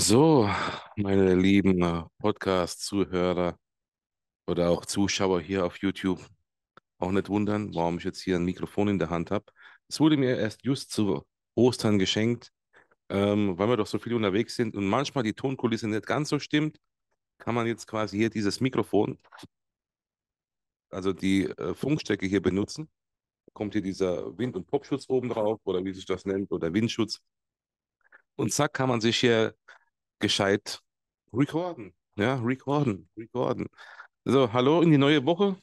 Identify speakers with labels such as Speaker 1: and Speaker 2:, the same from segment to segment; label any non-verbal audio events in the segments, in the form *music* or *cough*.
Speaker 1: So, meine lieben äh, Podcast-Zuhörer oder auch Zuschauer hier auf YouTube, auch nicht wundern, warum ich jetzt hier ein Mikrofon in der Hand habe. Es wurde mir erst just zu Ostern geschenkt, ähm, weil wir doch so viel unterwegs sind und manchmal die Tonkulisse nicht ganz so stimmt, kann man jetzt quasi hier dieses Mikrofon, also die äh, Funkstrecke hier benutzen. Kommt hier dieser Wind- und Popschutz oben drauf oder wie sich das nennt oder Windschutz. Und zack, kann man sich hier gescheit recorden. Ja, recorden, recorden. So, hallo in die neue Woche.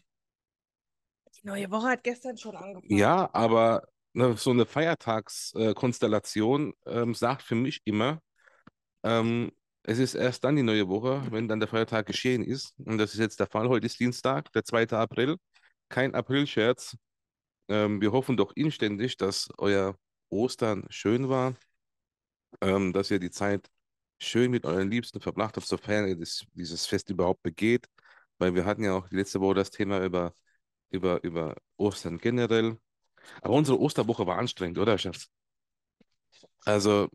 Speaker 2: Die neue Woche hat gestern schon angefangen.
Speaker 1: Ja, aber ne, so eine Feiertagskonstellation ähm, sagt für mich immer, ähm, es ist erst dann die neue Woche, wenn dann der Feiertag geschehen ist. Und das ist jetzt der Fall. Heute ist Dienstag, der 2. April. Kein April-Scherz. Ähm, wir hoffen doch inständig, dass euer Ostern schön war, ähm, dass ihr die Zeit schön mit euren Liebsten verbracht habt, sofern ihr das, dieses Fest überhaupt begeht. Weil wir hatten ja auch letzte Woche das Thema über, über, über Ostern generell. Aber unsere Osterwoche war anstrengend, oder, Schatz? Also,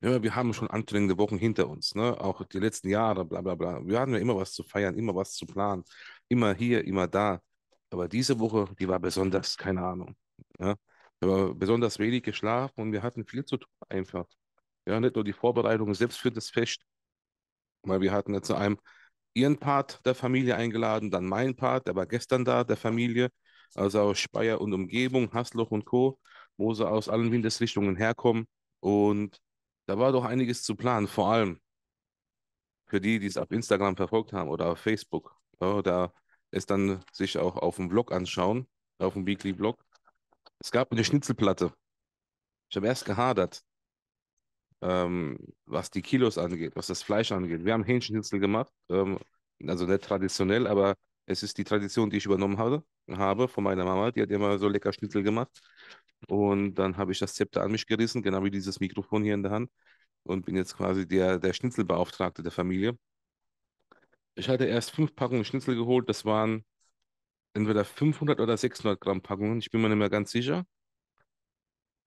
Speaker 1: ja, wir haben schon anstrengende Wochen hinter uns, ne? Auch die letzten Jahre, bla bla bla. Wir hatten ja immer was zu feiern, immer was zu planen, immer hier, immer da. Aber diese Woche, die war besonders, keine Ahnung. Ja? Wir haben besonders wenig geschlafen und wir hatten viel zu tun einfach. Ja, nicht nur die Vorbereitung selbst für das Fest, weil wir hatten ja zu einem ihren Part der Familie eingeladen, dann mein Part, der war gestern da, der Familie, also aus Speyer und Umgebung, Hasloch und Co., wo sie aus allen Windesrichtungen herkommen. Und da war doch einiges zu planen, vor allem für die, die es auf Instagram verfolgt haben oder auf Facebook oder es dann sich auch auf dem Blog anschauen, auf dem Weekly Blog. Es gab eine Schnitzelplatte. Ich habe erst gehadert, ähm, was die Kilos angeht, was das Fleisch angeht. Wir haben Hähnchenschnitzel gemacht, ähm, also nicht traditionell, aber es ist die Tradition, die ich übernommen habe, habe von meiner Mama. Die hat immer so lecker Schnitzel gemacht. Und dann habe ich das Zepter an mich gerissen, genau wie dieses Mikrofon hier in der Hand. Und bin jetzt quasi der, der Schnitzelbeauftragte der Familie. Ich hatte erst fünf Packungen Schnitzel geholt. Das waren entweder 500 oder 600 Gramm Packungen. Ich bin mir nicht mehr ganz sicher.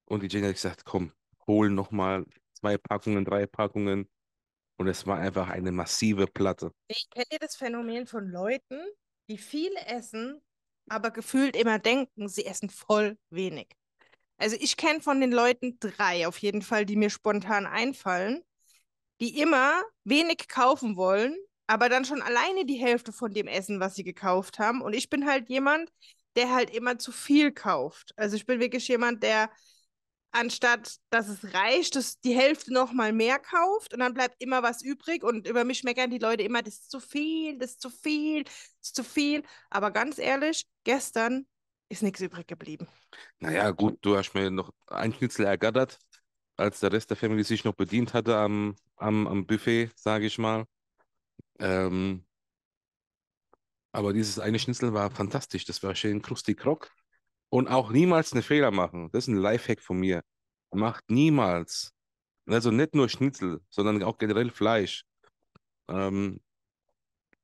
Speaker 1: Und die Jenny hat gesagt, komm, hol nochmal zwei Packungen, drei Packungen. Und es war einfach eine massive Platte.
Speaker 2: Ich kenne das Phänomen von Leuten, die viel essen, aber gefühlt immer denken, sie essen voll wenig. Also ich kenne von den Leuten drei auf jeden Fall, die mir spontan einfallen, die immer wenig kaufen wollen, aber dann schon alleine die Hälfte von dem essen, was sie gekauft haben. Und ich bin halt jemand, der halt immer zu viel kauft. Also ich bin wirklich jemand, der anstatt dass es reicht, dass die Hälfte nochmal mehr kauft und dann bleibt immer was übrig und über mich meckern die Leute immer, das ist zu viel, das ist zu viel, das ist zu viel. Aber ganz ehrlich, gestern ist nichts übrig geblieben.
Speaker 1: Naja, gut, du hast mir noch ein Schnitzel ergattert, als der Rest der Family sich noch bedient hatte am, am, am Buffet, sage ich mal. Ähm, aber dieses eine Schnitzel war fantastisch. Das war schön krustig krock. Und auch niemals einen Fehler machen. Das ist ein Lifehack von mir. Macht niemals. Also nicht nur Schnitzel, sondern auch generell Fleisch. Ähm,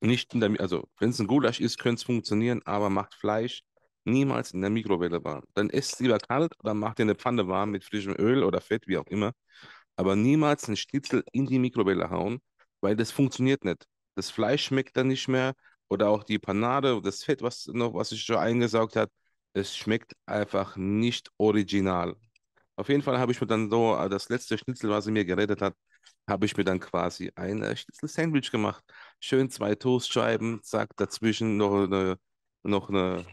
Speaker 1: nicht in der, also wenn es ein Gulasch ist, könnte es funktionieren, aber macht Fleisch niemals in der Mikrowelle warm. Dann esst es lieber kalt oder macht ihr eine Pfanne warm mit frischem Öl oder Fett, wie auch immer. Aber niemals einen Schnitzel in die Mikrowelle hauen, weil das funktioniert nicht. Das Fleisch schmeckt dann nicht mehr, oder auch die Panade, das Fett, was noch, was sich schon eingesaugt hat, es schmeckt einfach nicht original. Auf jeden Fall habe ich mir dann so äh, das letzte Schnitzel, was sie mir gerettet hat, habe ich mir dann quasi ein äh, Schnitzel-Sandwich gemacht. Schön zwei Toastscheiben, zack, dazwischen noch eine, noch eine,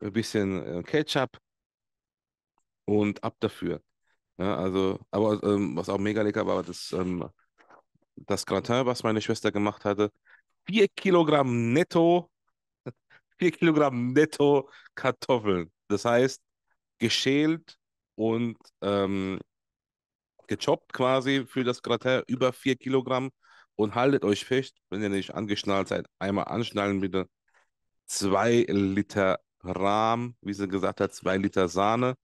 Speaker 1: ein bisschen äh, Ketchup und ab dafür. Ja, also, aber ähm, was auch mega lecker war, das, ähm, das Gratin, was meine Schwester gemacht hatte. Vier Kilogramm netto 4 Kilogramm netto Kartoffeln. Das heißt, geschält und ähm, gechoppt quasi für das Gratin, über 4 Kilogramm. Und haltet euch fest, wenn ihr nicht angeschnallt seid, einmal anschnallen bitte. 2 Liter Rahm, wie sie gesagt hat, 2 Liter Sahne.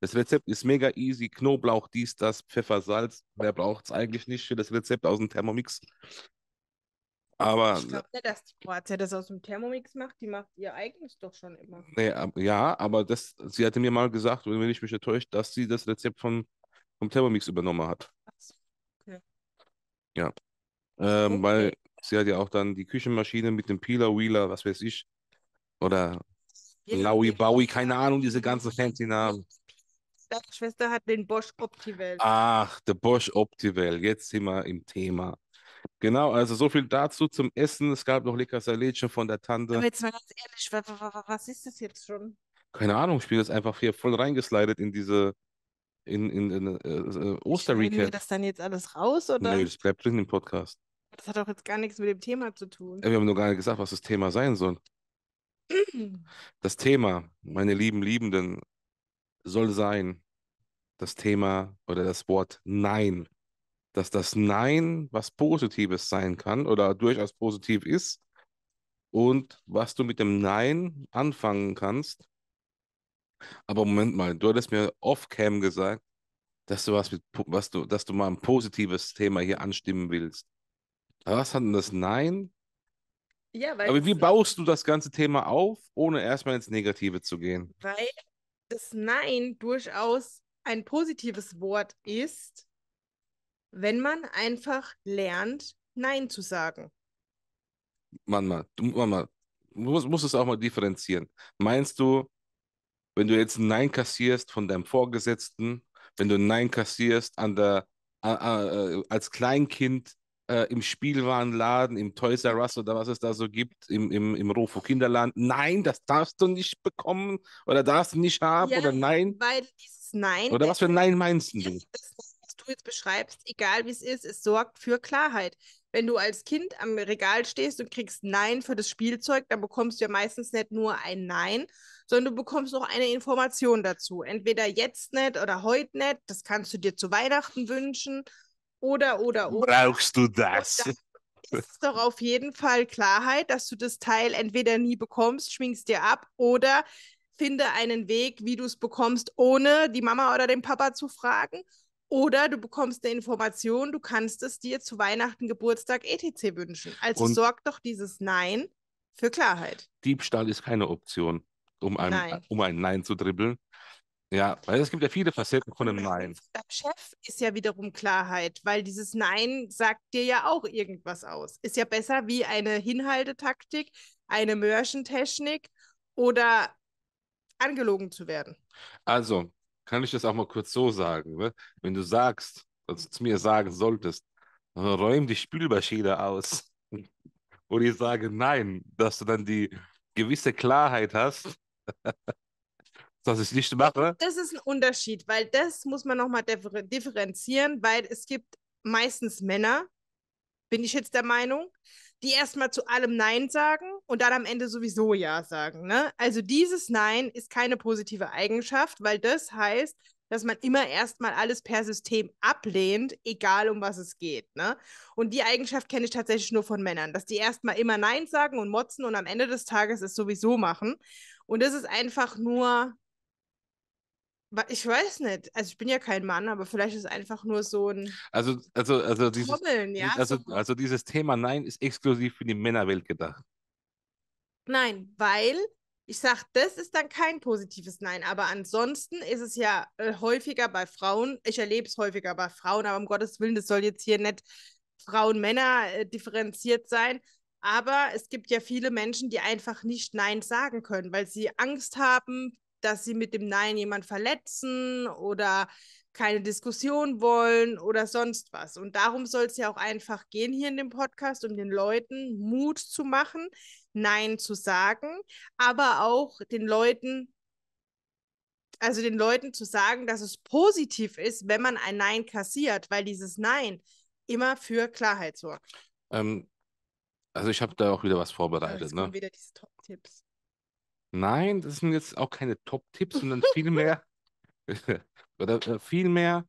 Speaker 1: Das Rezept ist mega easy. Knoblauch, dies, das, Pfeffer, Salz. Mehr braucht es eigentlich nicht für das Rezept aus dem Thermomix. Aber, ich glaube
Speaker 2: nicht, dass die Kroatei das aus dem Thermomix macht. Die macht ihr eigenes doch schon immer.
Speaker 1: Nee, ja, aber das, sie hatte mir mal gesagt, wenn ich mich enttäuscht, dass sie das Rezept von, vom Thermomix übernommen hat. So, okay. Ja. Ähm, okay. Weil sie hat ja auch dann die Küchenmaschine mit dem Peeler, Wheeler, was weiß ich. Oder Laui, Baui, keine Ahnung, diese ganzen fancy Namen.
Speaker 2: Deine Schwester hat den Bosch Optivel. Ach,
Speaker 1: der Bosch Optivel. Jetzt sind wir im Thema. Genau, also so viel dazu zum Essen. Es gab noch Lecker Salece von der Tante. Aber
Speaker 2: jetzt mal ganz ehrlich, was, ist das jetzt schon?
Speaker 1: Keine Ahnung, ich bin jetzt einfach hier voll reingeslidet in diese in, in, in äh, äh Osterrecap. wir das
Speaker 2: dann jetzt alles raus oder? Nee, das
Speaker 1: bleibt drin im Podcast.
Speaker 2: Das hat doch jetzt gar nichts mit dem Thema zu tun. wir
Speaker 1: haben nur gar nicht gesagt, was das Thema sein soll. *clears throat* das Thema, meine lieben Liebenden, soll sein das Thema oder das Wort Nein dass das Nein was Positives sein kann oder durchaus positiv ist und was du mit dem Nein anfangen kannst. Aber Moment mal, du hattest mir off-cam gesagt, dass du was mit, was du, dass du mal ein positives Thema hier anstimmen willst. was hat denn das Nein? Ja, weil Aber wie baust du das ganze Thema auf, ohne erstmal ins Negative zu gehen?
Speaker 2: Weil das Nein durchaus ein positives Wort ist, wenn man einfach lernt, Nein zu sagen.
Speaker 1: Mama, du, Mama, du musst, musst es auch mal differenzieren. Meinst du, wenn du jetzt Nein kassierst von deinem Vorgesetzten, wenn du Nein kassierst an der, äh, äh, als Kleinkind äh, im Spielwarenladen, im Toys R Us oder was es da so gibt, im, im, im Rofo Kinderland. Nein, das darfst du nicht bekommen oder darfst du nicht haben ja, oder nein.
Speaker 2: Weil dieses Nein. Oder was für
Speaker 1: Nein meinst du? Das
Speaker 2: jetzt beschreibst, egal wie es ist, es sorgt für Klarheit. Wenn du als Kind am Regal stehst und kriegst Nein für das Spielzeug, dann bekommst du ja meistens nicht nur ein Nein, sondern du bekommst noch eine Information dazu. Entweder jetzt nicht oder heute nicht, das kannst du dir zu Weihnachten wünschen oder, oder, oder.
Speaker 1: Brauchst du das?
Speaker 2: ist doch auf jeden Fall Klarheit, dass du das Teil entweder nie bekommst, schwingst dir ab oder finde einen Weg, wie du es bekommst, ohne die Mama oder den Papa zu fragen. Oder du bekommst eine Information, du kannst es dir zu Weihnachten, Geburtstag, etc. wünschen. Also und sorgt doch dieses Nein für Klarheit.
Speaker 1: Diebstahl ist keine Option, um ein Nein, um ein Nein zu dribbeln. Ja, weil es gibt ja viele Facetten von einem Nein. *laughs* Beim
Speaker 2: Chef ist ja wiederum Klarheit, weil dieses Nein sagt dir ja auch irgendwas aus. Ist ja besser wie eine Hinhaltetaktik, eine Mörschentechnik oder angelogen zu werden.
Speaker 1: Also, kann ich das auch mal kurz so sagen. Ne? Wenn du sagst, also zu mir sagen solltest, äh, räum die Spülmaschine aus. Und *laughs* ich sage nein, dass du dann die gewisse Klarheit hast, *laughs* dass ich nicht mache.
Speaker 2: Das ist ein Unterschied, weil das muss man nochmal differenzieren, weil es gibt meistens Männer, bin ich jetzt der Meinung, die erstmal zu allem Nein sagen und dann am Ende sowieso Ja sagen. Ne? Also dieses Nein ist keine positive Eigenschaft, weil das heißt, dass man immer erstmal alles per System ablehnt, egal um was es geht. Ne? Und die Eigenschaft kenne ich tatsächlich nur von Männern, dass die erstmal immer Nein sagen und motzen und am Ende des Tages es sowieso machen. Und das ist einfach nur ich weiß nicht. Also ich bin ja kein Mann, aber vielleicht ist es einfach nur so ein
Speaker 1: also also also dieses Trommeln, ja? also also dieses Thema Nein ist exklusiv für die Männerwelt gedacht.
Speaker 2: Nein, weil ich sage, das ist dann kein positives Nein. Aber ansonsten ist es ja äh, häufiger bei Frauen. Ich erlebe es häufiger bei Frauen, aber um Gottes Willen, das soll jetzt hier nicht Frauen-Männer äh, differenziert sein. Aber es gibt ja viele Menschen, die einfach nicht Nein sagen können, weil sie Angst haben dass sie mit dem Nein jemand verletzen oder keine Diskussion wollen oder sonst was. Und darum soll es ja auch einfach gehen hier in dem Podcast, um den Leuten Mut zu machen, Nein zu sagen, aber auch den Leuten, also den Leuten zu sagen, dass es positiv ist, wenn man ein Nein kassiert, weil dieses Nein immer für Klarheit sorgt.
Speaker 1: Ähm, also ich habe da auch wieder was ah, vorbereitet. Ja, ne?
Speaker 2: wieder diese Top-Tipps.
Speaker 1: Nein, das sind jetzt auch keine Top-Tipps, sondern *laughs* vielmehr, *laughs* oder äh, vielmehr,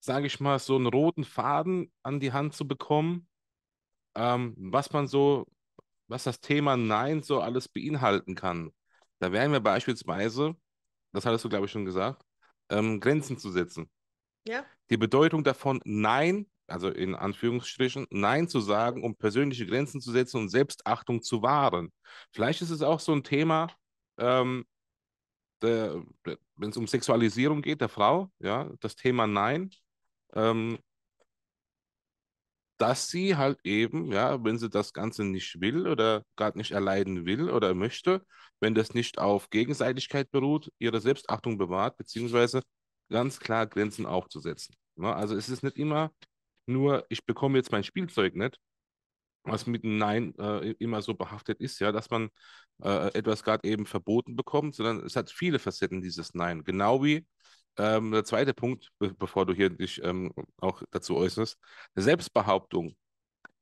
Speaker 1: sage ich mal, so einen roten Faden an die Hand zu bekommen, ähm, was man so, was das Thema Nein so alles beinhalten kann. Da wären wir beispielsweise, das hattest du, glaube ich, schon gesagt, ähm, Grenzen zu setzen. Ja. Die Bedeutung davon, Nein also in Anführungsstrichen, Nein zu sagen, um persönliche Grenzen zu setzen und Selbstachtung zu wahren. Vielleicht ist es auch so ein Thema, ähm, wenn es um Sexualisierung geht, der Frau, ja, das Thema Nein, ähm, dass sie halt eben, ja, wenn sie das Ganze nicht will oder gar nicht erleiden will oder möchte, wenn das nicht auf Gegenseitigkeit beruht, ihre Selbstachtung bewahrt, beziehungsweise ganz klar Grenzen aufzusetzen. Ne? Also es ist nicht immer nur ich bekomme jetzt mein Spielzeug nicht, was mit einem Nein äh, immer so behaftet ist, ja, dass man äh, etwas gerade eben verboten bekommt, sondern es hat viele Facetten, dieses Nein. Genau wie ähm, der zweite Punkt, be bevor du hier dich ähm, auch dazu äußerst, Selbstbehauptung.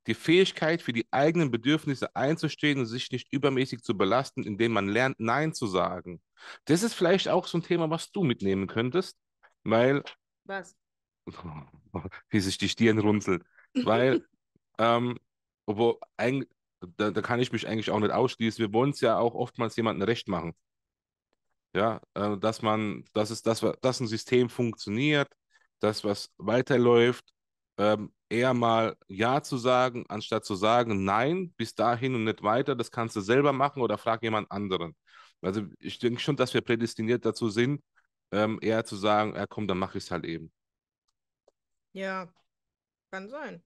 Speaker 1: Die Fähigkeit, für die eigenen Bedürfnisse einzustehen und sich nicht übermäßig zu belasten, indem man lernt, Nein zu sagen. Das ist vielleicht auch so ein Thema, was du mitnehmen könntest, weil was? *laughs* wie sich die Stirn runzelt. Weil, *laughs* ähm, obwohl, ein, da, da, kann ich mich eigentlich auch nicht ausschließen, wir wollen es ja auch oftmals jemandem recht machen. Ja, äh, dass man, dass es, dass, dass ein System funktioniert, dass was weiterläuft, ähm, eher mal Ja zu sagen, anstatt zu sagen, nein, bis dahin und nicht weiter, das kannst du selber machen oder frag jemand anderen. Also ich denke schon, dass wir prädestiniert dazu sind, ähm, eher zu sagen, ja komm, dann mache ich es halt eben.
Speaker 2: Ja, kann sein.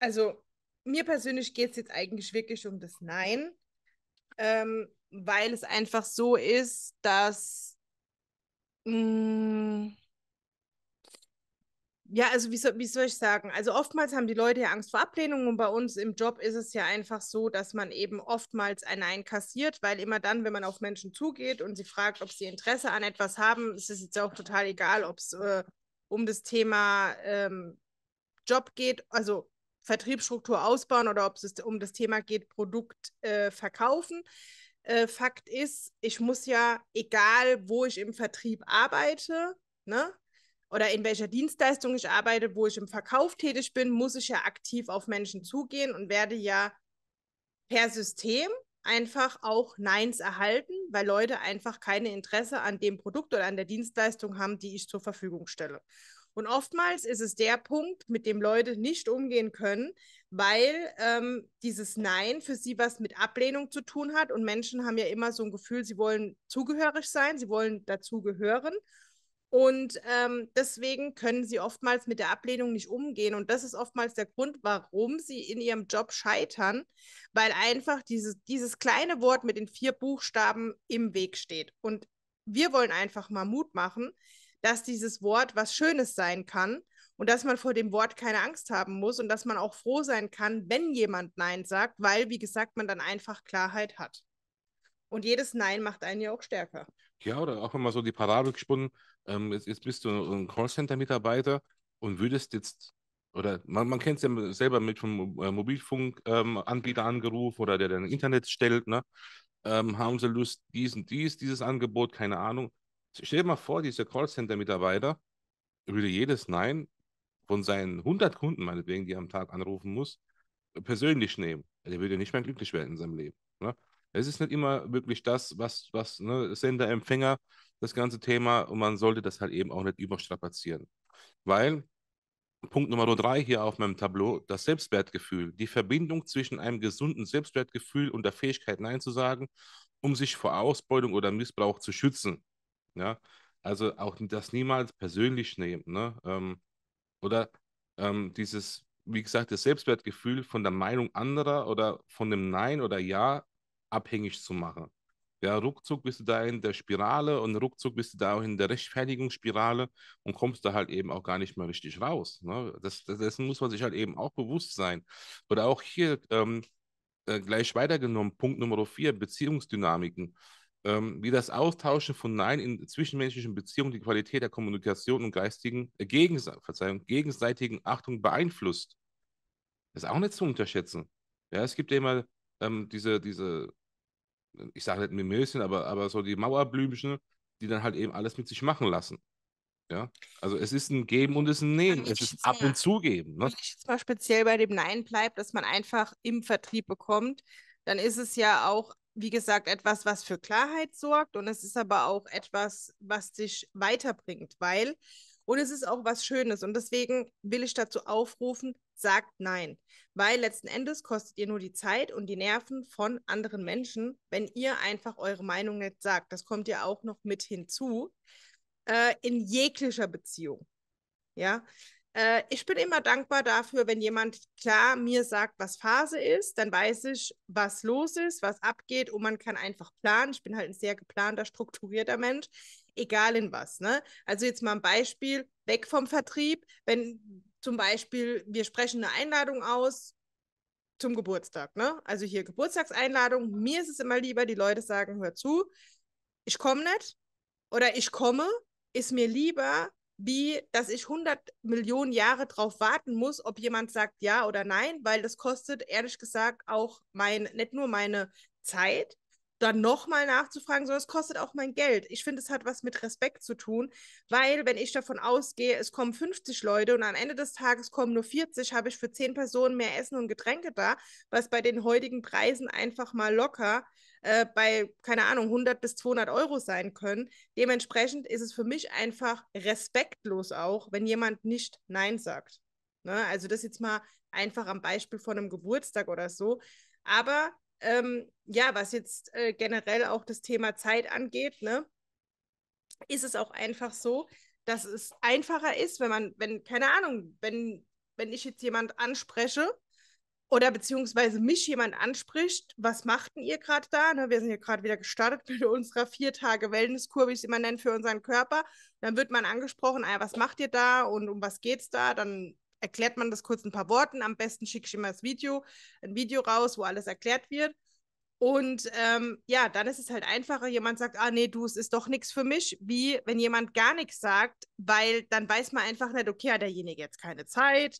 Speaker 2: Also, mir persönlich geht es jetzt eigentlich wirklich um das Nein, ähm, weil es einfach so ist, dass mh, mm, ja, also wie soll, wie soll ich sagen? Also oftmals haben die Leute ja Angst vor Ablehnung und bei uns im Job ist es ja einfach so, dass man eben oftmals ein Nein kassiert, weil immer dann, wenn man auf Menschen zugeht und sie fragt, ob sie Interesse an etwas haben, ist es jetzt auch total egal, ob es äh, um das Thema ähm, Job geht, also Vertriebsstruktur ausbauen oder ob es um das Thema geht, Produkt äh, verkaufen. Äh, Fakt ist, ich muss ja, egal wo ich im Vertrieb arbeite, ne, oder in welcher Dienstleistung ich arbeite, wo ich im Verkauf tätig bin, muss ich ja aktiv auf Menschen zugehen und werde ja per System einfach auch Neins erhalten, weil Leute einfach keine Interesse an dem Produkt oder an der Dienstleistung haben, die ich zur Verfügung stelle. Und oftmals ist es der Punkt, mit dem Leute nicht umgehen können, weil ähm, dieses Nein für sie was mit Ablehnung zu tun hat. Und Menschen haben ja immer so ein Gefühl, sie wollen zugehörig sein, sie wollen dazugehören. Und ähm, deswegen können sie oftmals mit der Ablehnung nicht umgehen. Und das ist oftmals der Grund, warum sie in ihrem Job scheitern, weil einfach dieses, dieses kleine Wort mit den vier Buchstaben im Weg steht. Und wir wollen einfach mal Mut machen, dass dieses Wort was Schönes sein kann und dass man vor dem Wort keine Angst haben muss und dass man auch froh sein kann, wenn jemand Nein sagt, weil, wie gesagt, man dann einfach Klarheit hat. Und jedes Nein macht einen ja auch stärker.
Speaker 1: Ja, oder auch immer so die Parabel gesponnen, ähm, jetzt, jetzt bist du ein Callcenter-Mitarbeiter und würdest jetzt, oder man, man kennt es ja selber mit vom äh, Mobilfunkanbieter ähm, angerufen oder der dein Internet stellt, ne? Ähm, haben sie Lust, diesen, dies, dieses Angebot, keine Ahnung. Stell dir mal vor, dieser Callcenter-Mitarbeiter würde jedes Nein von seinen 100 Kunden, meinetwegen, die er am Tag anrufen muss, persönlich nehmen. Der also würde nicht mehr glücklich werden in seinem Leben. Ne? Es ist nicht immer wirklich das, was, was ne, Sender, Empfänger, das ganze Thema und man sollte das halt eben auch nicht überstrapazieren. Weil Punkt Nummer drei hier auf meinem Tableau, das Selbstwertgefühl, die Verbindung zwischen einem gesunden Selbstwertgefühl und der Fähigkeit, Nein zu sagen, um sich vor Ausbeutung oder Missbrauch zu schützen. Ja, also auch das niemals persönlich nehmen. Ne? Ähm, oder ähm, dieses, wie gesagt, das Selbstwertgefühl von der Meinung anderer oder von dem Nein oder Ja abhängig zu machen. Ja, ruckzuck bist du da in der Spirale und ruckzuck bist du da auch in der Rechtfertigungsspirale und kommst da halt eben auch gar nicht mehr richtig raus. Ne? Das, das, dessen muss man sich halt eben auch bewusst sein. Oder auch hier ähm, äh, gleich weitergenommen, Punkt Nummer vier, Beziehungsdynamiken. Ähm, wie das Austauschen von Nein in zwischenmenschlichen Beziehungen die Qualität der Kommunikation und geistigen, äh, gegens gegenseitigen Achtung beeinflusst. Das ist auch nicht zu unterschätzen. Ja, es gibt immer ähm, diese, diese ich sage nicht Mimöschen, aber, aber so die Mauerblümchen, die dann halt eben alles mit sich machen lassen. Ja, also es ist ein Geben und es ist ein Nehmen, also es ist ab und zugeben. Ne? Wenn ich jetzt
Speaker 2: mal speziell bei dem Nein bleibt, dass man einfach im Vertrieb bekommt, dann ist es ja auch, wie gesagt, etwas, was für Klarheit sorgt und es ist aber auch etwas, was dich weiterbringt, weil und es ist auch was Schönes. Und deswegen will ich dazu aufrufen, sagt nein. Weil letzten Endes kostet ihr nur die Zeit und die Nerven von anderen Menschen, wenn ihr einfach eure Meinung nicht sagt. Das kommt ja auch noch mit hinzu. Äh, in jeglicher Beziehung. Ja. Äh, ich bin immer dankbar dafür, wenn jemand klar mir sagt, was Phase ist, dann weiß ich, was los ist, was abgeht und man kann einfach planen. Ich bin halt ein sehr geplanter, strukturierter Mensch egal in was. Ne? Also jetzt mal ein Beispiel, weg vom Vertrieb, wenn zum Beispiel wir sprechen eine Einladung aus zum Geburtstag. Ne? Also hier Geburtstagseinladung, mir ist es immer lieber, die Leute sagen, hör zu, ich komme nicht oder ich komme, ist mir lieber, wie dass ich 100 Millionen Jahre drauf warten muss, ob jemand sagt ja oder nein, weil das kostet ehrlich gesagt auch mein, nicht nur meine Zeit, dann nochmal nachzufragen, sondern es kostet auch mein Geld. Ich finde, es hat was mit Respekt zu tun, weil wenn ich davon ausgehe, es kommen 50 Leute und am Ende des Tages kommen nur 40, habe ich für 10 Personen mehr Essen und Getränke da, was bei den heutigen Preisen einfach mal locker äh, bei, keine Ahnung, 100 bis 200 Euro sein können. Dementsprechend ist es für mich einfach respektlos auch, wenn jemand nicht Nein sagt. Ne? Also das jetzt mal einfach am Beispiel von einem Geburtstag oder so. Aber ähm, ja, was jetzt äh, generell auch das Thema Zeit angeht, ne, ist es auch einfach so, dass es einfacher ist, wenn man, wenn, keine Ahnung, wenn, wenn ich jetzt jemand anspreche oder beziehungsweise mich jemand anspricht, was macht denn ihr gerade da? Ne, wir sind ja gerade wieder gestartet *laughs* mit unserer vier Tage Wellnesskur, wie ich es immer nenne, für unseren Körper. Dann wird man angesprochen, ah, was macht ihr da und um was geht es da? Dann erklärt man das kurz ein paar Worten. Am besten schicke ich immer das Video, ein Video raus, wo alles erklärt wird. Und ähm, ja, dann ist es halt einfacher, jemand sagt, ah nee, du, es ist doch nichts für mich, wie wenn jemand gar nichts sagt, weil dann weiß man einfach nicht, okay, hat derjenige jetzt keine Zeit,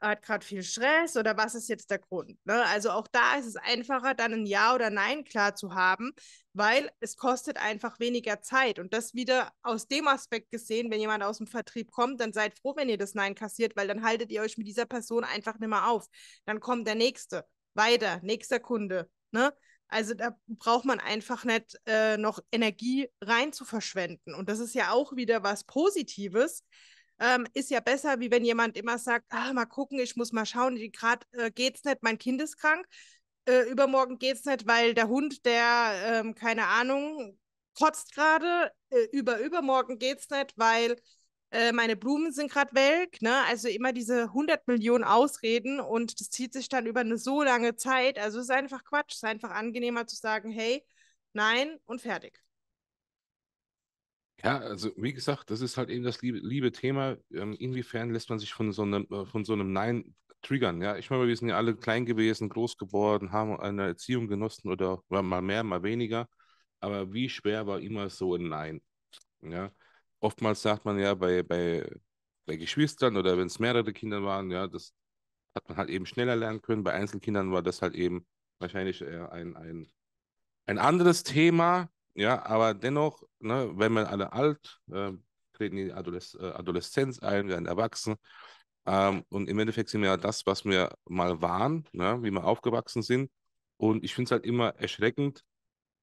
Speaker 2: hat gerade viel Stress oder was ist jetzt der Grund? Ne? Also auch da ist es einfacher, dann ein Ja oder Nein klar zu haben, weil es kostet einfach weniger Zeit. Und das wieder aus dem Aspekt gesehen, wenn jemand aus dem Vertrieb kommt, dann seid froh, wenn ihr das Nein kassiert, weil dann haltet ihr euch mit dieser Person einfach nicht mehr auf. Dann kommt der nächste, weiter, nächster Kunde. Ne? Also da braucht man einfach nicht äh, noch Energie rein zu verschwenden. Und das ist ja auch wieder was Positives, ähm, ist ja besser, wie wenn jemand immer sagt, ah, mal gucken, ich muss mal schauen, gerade äh, geht's nicht, mein Kind ist krank. Äh, übermorgen geht's nicht, weil der Hund, der, äh, keine Ahnung, kotzt gerade, äh, über übermorgen geht's nicht, weil äh, meine Blumen sind gerade welk, ne? Also immer diese 100 Millionen Ausreden und das zieht sich dann über eine so lange Zeit. Also es ist einfach Quatsch, es ist einfach angenehmer zu sagen, hey, nein und fertig.
Speaker 1: Ja, also wie gesagt, das ist halt eben das liebe, liebe Thema. Ähm, inwiefern lässt man sich von so einem, äh, von so einem Nein triggern? Ja, ich meine, wir sind ja alle klein gewesen, groß geworden, haben eine Erziehung genossen oder, mal mehr, mal weniger. Aber wie schwer war immer so ein Nein? Ja, oftmals sagt man ja bei, bei, bei Geschwistern oder wenn es mehrere Kinder waren, ja, das hat man halt eben schneller lernen können. Bei Einzelkindern war das halt eben wahrscheinlich ein, ein, ein anderes Thema ja, aber dennoch, ne, wenn wir alle alt, äh, treten die Adoles äh, Adoleszenz ein, werden erwachsen. Ähm, und im Endeffekt sind wir ja das, was wir mal waren, ne, wie wir aufgewachsen sind. Und ich finde es halt immer erschreckend,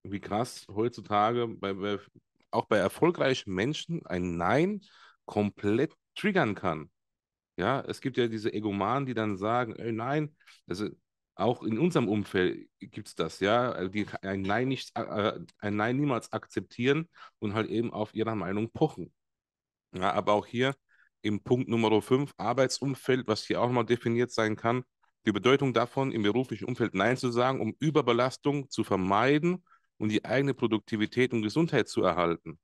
Speaker 1: wie krass heutzutage bei, bei, auch bei erfolgreichen Menschen ein Nein komplett triggern kann. Ja, es gibt ja diese Egomanen, die dann sagen, ey, nein, ist, also auch in unserem Umfeld gibt es das, ja, also, die ein Nein, nicht, äh, ein Nein niemals akzeptieren und halt eben auf ihrer Meinung pochen. Ja, aber auch hier im Punkt Nummer 5, Arbeitsumfeld, was hier auch mal definiert sein kann, die Bedeutung davon, im beruflichen Umfeld Nein zu sagen, um Überbelastung zu vermeiden und die eigene Produktivität und Gesundheit zu erhalten.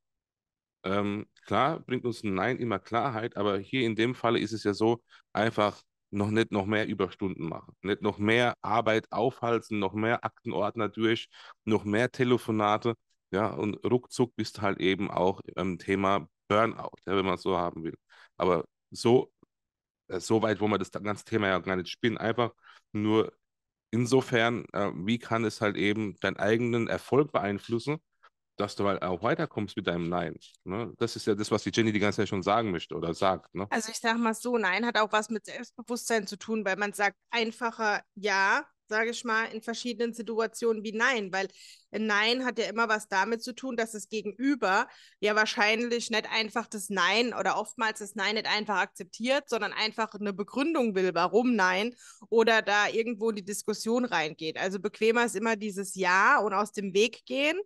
Speaker 1: Ähm, klar bringt uns ein Nein immer Klarheit, aber hier in dem Fall ist es ja so, einfach noch nicht noch mehr Überstunden machen, nicht noch mehr Arbeit aufhalten, noch mehr Aktenordner durch, noch mehr Telefonate. Ja, und ruckzuck bist du halt eben auch im Thema Burnout, ja, wenn man es so haben will. Aber so, äh, so weit, wo man das ganze Thema ja gar nicht spielen, einfach nur insofern, äh, wie kann es halt eben deinen eigenen Erfolg beeinflussen dass du halt auch weiterkommst mit deinem Nein. Ne? Das ist ja das, was die Jenny die ganze Zeit schon sagen möchte oder sagt. Ne?
Speaker 2: Also ich sage mal so, Nein hat auch was mit Selbstbewusstsein zu tun, weil man sagt einfacher Ja, sage ich mal, in verschiedenen Situationen wie Nein, weil Nein hat ja immer was damit zu tun, dass das Gegenüber ja wahrscheinlich nicht einfach das Nein oder oftmals das Nein nicht einfach akzeptiert, sondern einfach eine Begründung will, warum Nein oder da irgendwo in die Diskussion reingeht. Also bequemer ist immer dieses Ja und aus dem Weg gehen,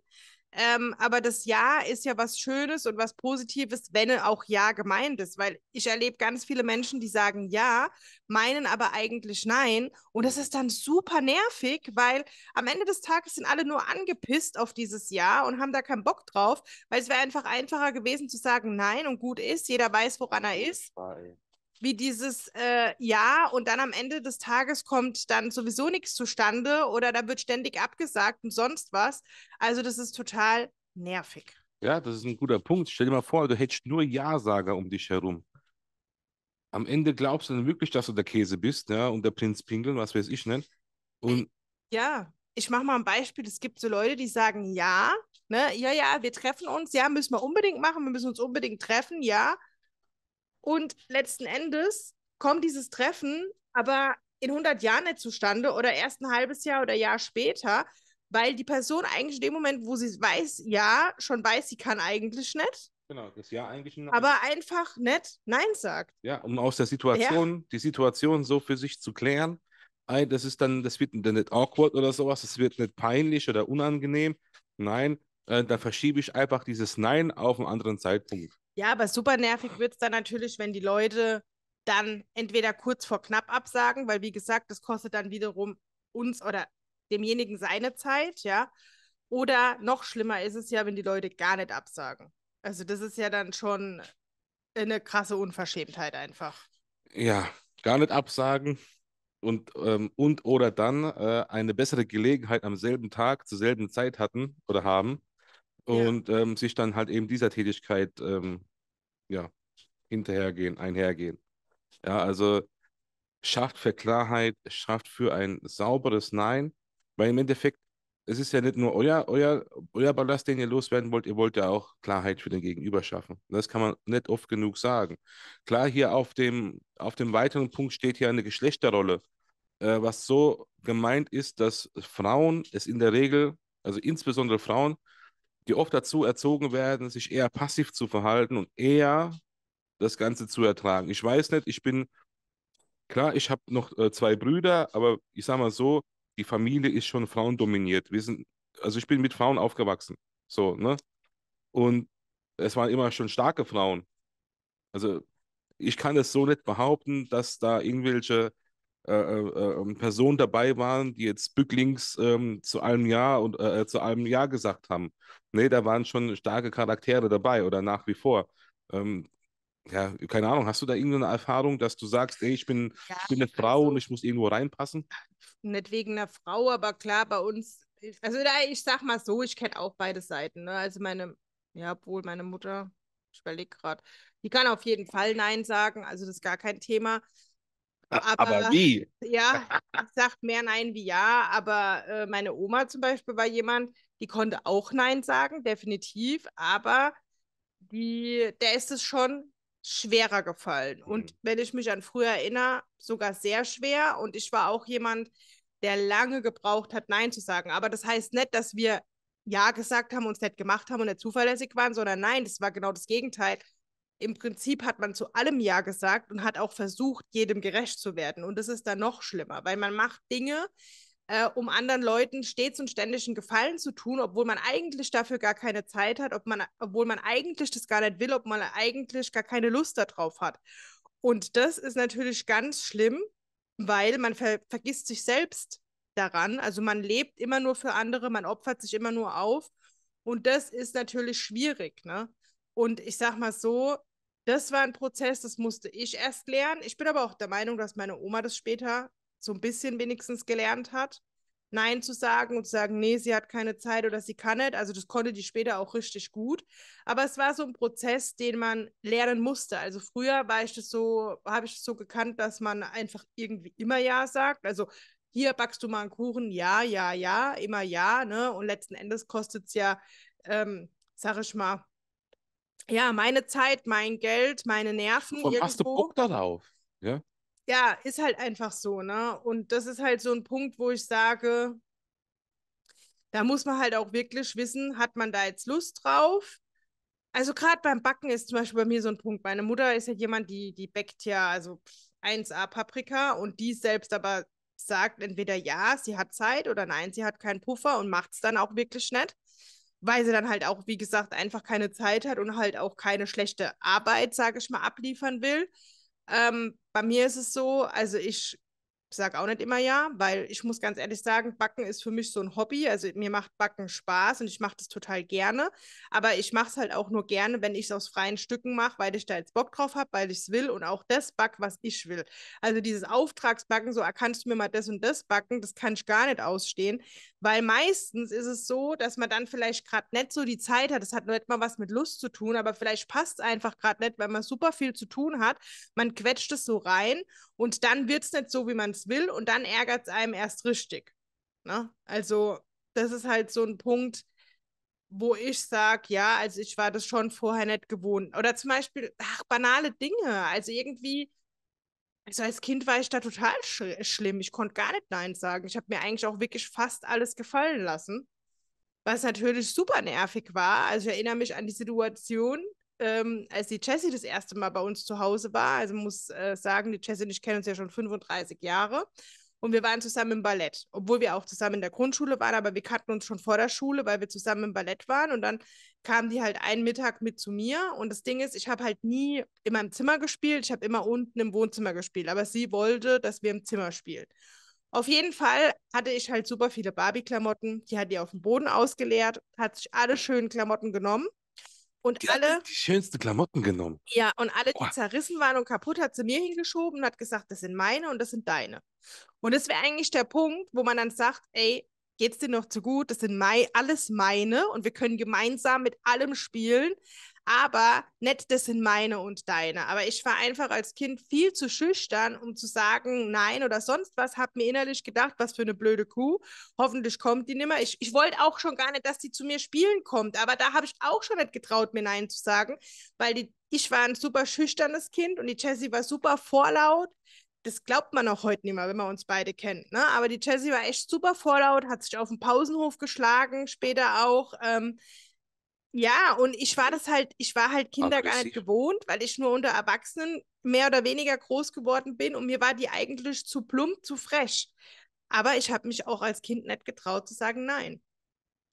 Speaker 2: ähm, aber das Ja ist ja was Schönes und was Positives, wenn auch Ja gemeint ist. Weil ich erlebe ganz viele Menschen, die sagen Ja, meinen aber eigentlich Nein. Und das ist dann super nervig, weil am Ende des Tages sind alle nur angepisst auf dieses Ja und haben da keinen Bock drauf, weil es wäre einfach einfacher gewesen zu sagen Nein und gut ist. Jeder weiß, woran er ist wie dieses äh, Ja und dann am Ende des Tages kommt dann sowieso nichts zustande oder da wird ständig abgesagt und sonst was. Also das ist total nervig.
Speaker 1: Ja, das ist ein guter Punkt. Stell dir mal vor, du hättest nur Ja-Sager um dich herum. Am Ende glaubst du dann wirklich, dass du der Käse bist, ja, ne, und der Prinz Pinkeln, was weiß ich, ne? Und
Speaker 2: ja, ich mache mal ein Beispiel. Es gibt so Leute, die sagen, ja, ne, ja, ja, wir treffen uns, ja, müssen wir unbedingt machen, wir müssen uns unbedingt treffen, ja. Und letzten Endes kommt dieses Treffen aber in 100 Jahren nicht zustande oder erst ein halbes Jahr oder Jahr später, weil die Person eigentlich in dem Moment, wo sie weiß, ja, schon weiß, sie kann eigentlich nicht.
Speaker 1: Genau, das Ja eigentlich. nicht.
Speaker 2: aber einfach nicht Nein sagt.
Speaker 1: Ja, um aus der Situation, ja. die Situation so für sich zu klären. Das ist dann, das wird dann nicht awkward oder sowas, das wird nicht peinlich oder unangenehm. Nein, äh, dann verschiebe ich einfach dieses Nein auf einen anderen Zeitpunkt.
Speaker 2: Ja, aber super nervig wird es dann natürlich, wenn die Leute dann entweder kurz vor knapp absagen, weil wie gesagt, das kostet dann wiederum uns oder demjenigen seine Zeit, ja. Oder noch schlimmer ist es ja, wenn die Leute gar nicht absagen. Also das ist ja dann schon eine krasse Unverschämtheit einfach.
Speaker 1: Ja, gar nicht absagen und, ähm, und oder dann äh, eine bessere Gelegenheit am selben Tag zur selben Zeit hatten oder haben, und ja. ähm, sich dann halt eben dieser Tätigkeit ähm, ja, hinterhergehen, einhergehen. Ja, also schafft für Klarheit, schafft für ein sauberes Nein, weil im Endeffekt, es ist ja nicht nur euer, euer, euer Ballast, den ihr loswerden wollt, ihr wollt ja auch Klarheit für den Gegenüber schaffen. Das kann man nicht oft genug sagen. Klar, hier auf dem, auf dem weiteren Punkt steht hier eine Geschlechterrolle, äh, was so gemeint ist, dass Frauen es in der Regel, also insbesondere Frauen, die oft dazu erzogen werden, sich eher passiv zu verhalten und eher das Ganze zu ertragen. Ich weiß nicht, ich bin, klar, ich habe noch äh, zwei Brüder, aber ich sage mal so, die Familie ist schon frauendominiert. Wir sind, also ich bin mit Frauen aufgewachsen. So, ne? Und es waren immer schon starke Frauen. Also ich kann es so nicht behaupten, dass da irgendwelche äh, äh, ähm, Personen dabei waren, die jetzt Bücklings ähm, zu allem Jahr und äh, äh, zu einem Jahr gesagt haben. Nee, da waren schon starke Charaktere dabei oder nach wie vor. Ähm, ja, keine Ahnung, hast du da irgendeine Erfahrung, dass du sagst, ey, ich bin, ja, ich bin eine Frau also, und ich muss irgendwo reinpassen?
Speaker 2: Nicht wegen einer Frau, aber klar, bei uns, also da, ich sag mal so, ich kenne auch beide Seiten. Ne? Also meine, ja, obwohl meine Mutter, ich überlege gerade, die kann auf jeden Fall Nein sagen, also das ist gar kein Thema. Aber, aber wie? Ja, ich sage mehr Nein wie Ja, aber äh, meine Oma zum Beispiel war jemand, die konnte auch Nein sagen, definitiv, aber die, der ist es schon schwerer gefallen. Mhm. Und wenn ich mich an früher erinnere, sogar sehr schwer. Und ich war auch jemand, der lange gebraucht hat, Nein zu sagen. Aber das heißt nicht, dass wir Ja gesagt haben, uns nicht gemacht haben und nicht zuverlässig waren, sondern nein, das war genau das Gegenteil im Prinzip hat man zu allem Ja gesagt und hat auch versucht, jedem gerecht zu werden. Und das ist dann noch schlimmer, weil man macht Dinge, äh, um anderen Leuten stets und ständig einen Gefallen zu tun, obwohl man eigentlich dafür gar keine Zeit hat, ob man, obwohl man eigentlich das gar nicht will, ob man eigentlich gar keine Lust darauf hat. Und das ist natürlich ganz schlimm, weil man ver vergisst sich selbst daran. Also man lebt immer nur für andere, man opfert sich immer nur auf. Und das ist natürlich schwierig, ne? Und ich sag mal so, das war ein Prozess, das musste ich erst lernen. Ich bin aber auch der Meinung, dass meine Oma das später so ein bisschen wenigstens gelernt hat, Nein zu sagen und zu sagen, nee, sie hat keine Zeit oder sie kann nicht. Also das konnte die später auch richtig gut. Aber es war so ein Prozess, den man lernen musste. Also früher war ich das so, habe ich das so gekannt, dass man einfach irgendwie immer Ja sagt. Also hier backst du mal einen Kuchen, ja, ja, ja, immer ja, ne? Und letzten Endes kostet es ja, ähm, sag ich mal, ja, meine Zeit, mein Geld, meine Nerven. Und hast du Bock
Speaker 1: darauf? Ja?
Speaker 2: ja, ist halt einfach so, ne? Und das ist halt so ein Punkt, wo ich sage, da muss man halt auch wirklich wissen, hat man da jetzt Lust drauf? Also gerade beim Backen ist zum Beispiel bei mir so ein Punkt. Meine Mutter ist ja halt jemand, die, die backt ja also 1A Paprika und die selbst aber sagt entweder ja, sie hat Zeit oder nein, sie hat keinen Puffer und macht es dann auch wirklich nicht weil sie dann halt auch, wie gesagt, einfach keine Zeit hat und halt auch keine schlechte Arbeit, sage ich mal, abliefern will. Ähm, bei mir ist es so, also ich sage auch nicht immer ja, weil ich muss ganz ehrlich sagen, Backen ist für mich so ein Hobby. Also mir macht Backen Spaß und ich mache das total gerne. Aber ich mache es halt auch nur gerne, wenn ich es aus freien Stücken mache, weil ich da jetzt Bock drauf habe, weil ich es will und auch das back, was ich will. Also dieses Auftragsbacken, so ah, kannst du mir mal das und das backen, das kann ich gar nicht ausstehen, weil meistens ist es so, dass man dann vielleicht gerade nicht so die Zeit hat. Das hat nicht mal was mit Lust zu tun, aber vielleicht passt es einfach gerade nicht, weil man super viel zu tun hat. Man quetscht es so rein und dann wird es nicht so, wie man es will und dann ärgert es einem erst richtig. Ne? Also, das ist halt so ein Punkt, wo ich sage, ja, also ich war das schon vorher nicht gewohnt. Oder zum Beispiel, ach, banale Dinge. Also irgendwie, also als Kind war ich da total sch schlimm. Ich konnte gar nicht Nein sagen. Ich habe mir eigentlich auch wirklich fast alles gefallen lassen. Was natürlich super nervig war. Also ich erinnere mich an die Situation, ähm, als die Jessie das erste Mal bei uns zu Hause war, also muss äh, sagen, die Jessie und ich kennen uns ja schon 35 Jahre. Und wir waren zusammen im Ballett, obwohl wir auch zusammen in der Grundschule waren, aber wir kannten uns schon vor der Schule, weil wir zusammen im Ballett waren. Und dann kam die halt einen Mittag mit zu mir. Und das Ding ist, ich habe halt nie in meinem Zimmer gespielt, ich habe immer unten im Wohnzimmer gespielt, aber sie wollte, dass wir im Zimmer spielen. Auf jeden Fall hatte ich halt super viele Barbie-Klamotten, die hat die auf dem Boden ausgeleert, hat sich alle schönen Klamotten genommen und die alle.
Speaker 1: die schönsten Klamotten genommen.
Speaker 2: Ja, und alle, die Boah. zerrissen waren und kaputt, hat sie mir hingeschoben und hat gesagt, das sind meine und das sind deine. Und das wäre eigentlich der Punkt, wo man dann sagt, ey, geht's dir noch zu gut? Das sind mei alles meine und wir können gemeinsam mit allem spielen aber nicht, das sind meine und deine. Aber ich war einfach als Kind viel zu schüchtern, um zu sagen nein oder sonst was, habe mir innerlich gedacht, was für eine blöde Kuh, hoffentlich kommt die nimmer. Ich, ich wollte auch schon gar nicht, dass die zu mir spielen kommt, aber da habe ich auch schon nicht getraut, mir nein zu sagen, weil die, ich war ein super schüchternes Kind und die Jessie war super vorlaut das glaubt man auch heute nicht mehr, wenn man uns beide kennt. Ne? Aber die Jessie war echt super vorlaut, hat sich auf dem Pausenhof geschlagen, später auch. Ähm, ja, und ich war das halt, ich war halt Kinder gar nicht gewohnt, weil ich nur unter Erwachsenen mehr oder weniger groß geworden bin und mir war die eigentlich zu plump, zu frech. Aber ich habe mich auch als Kind nicht getraut zu sagen Nein.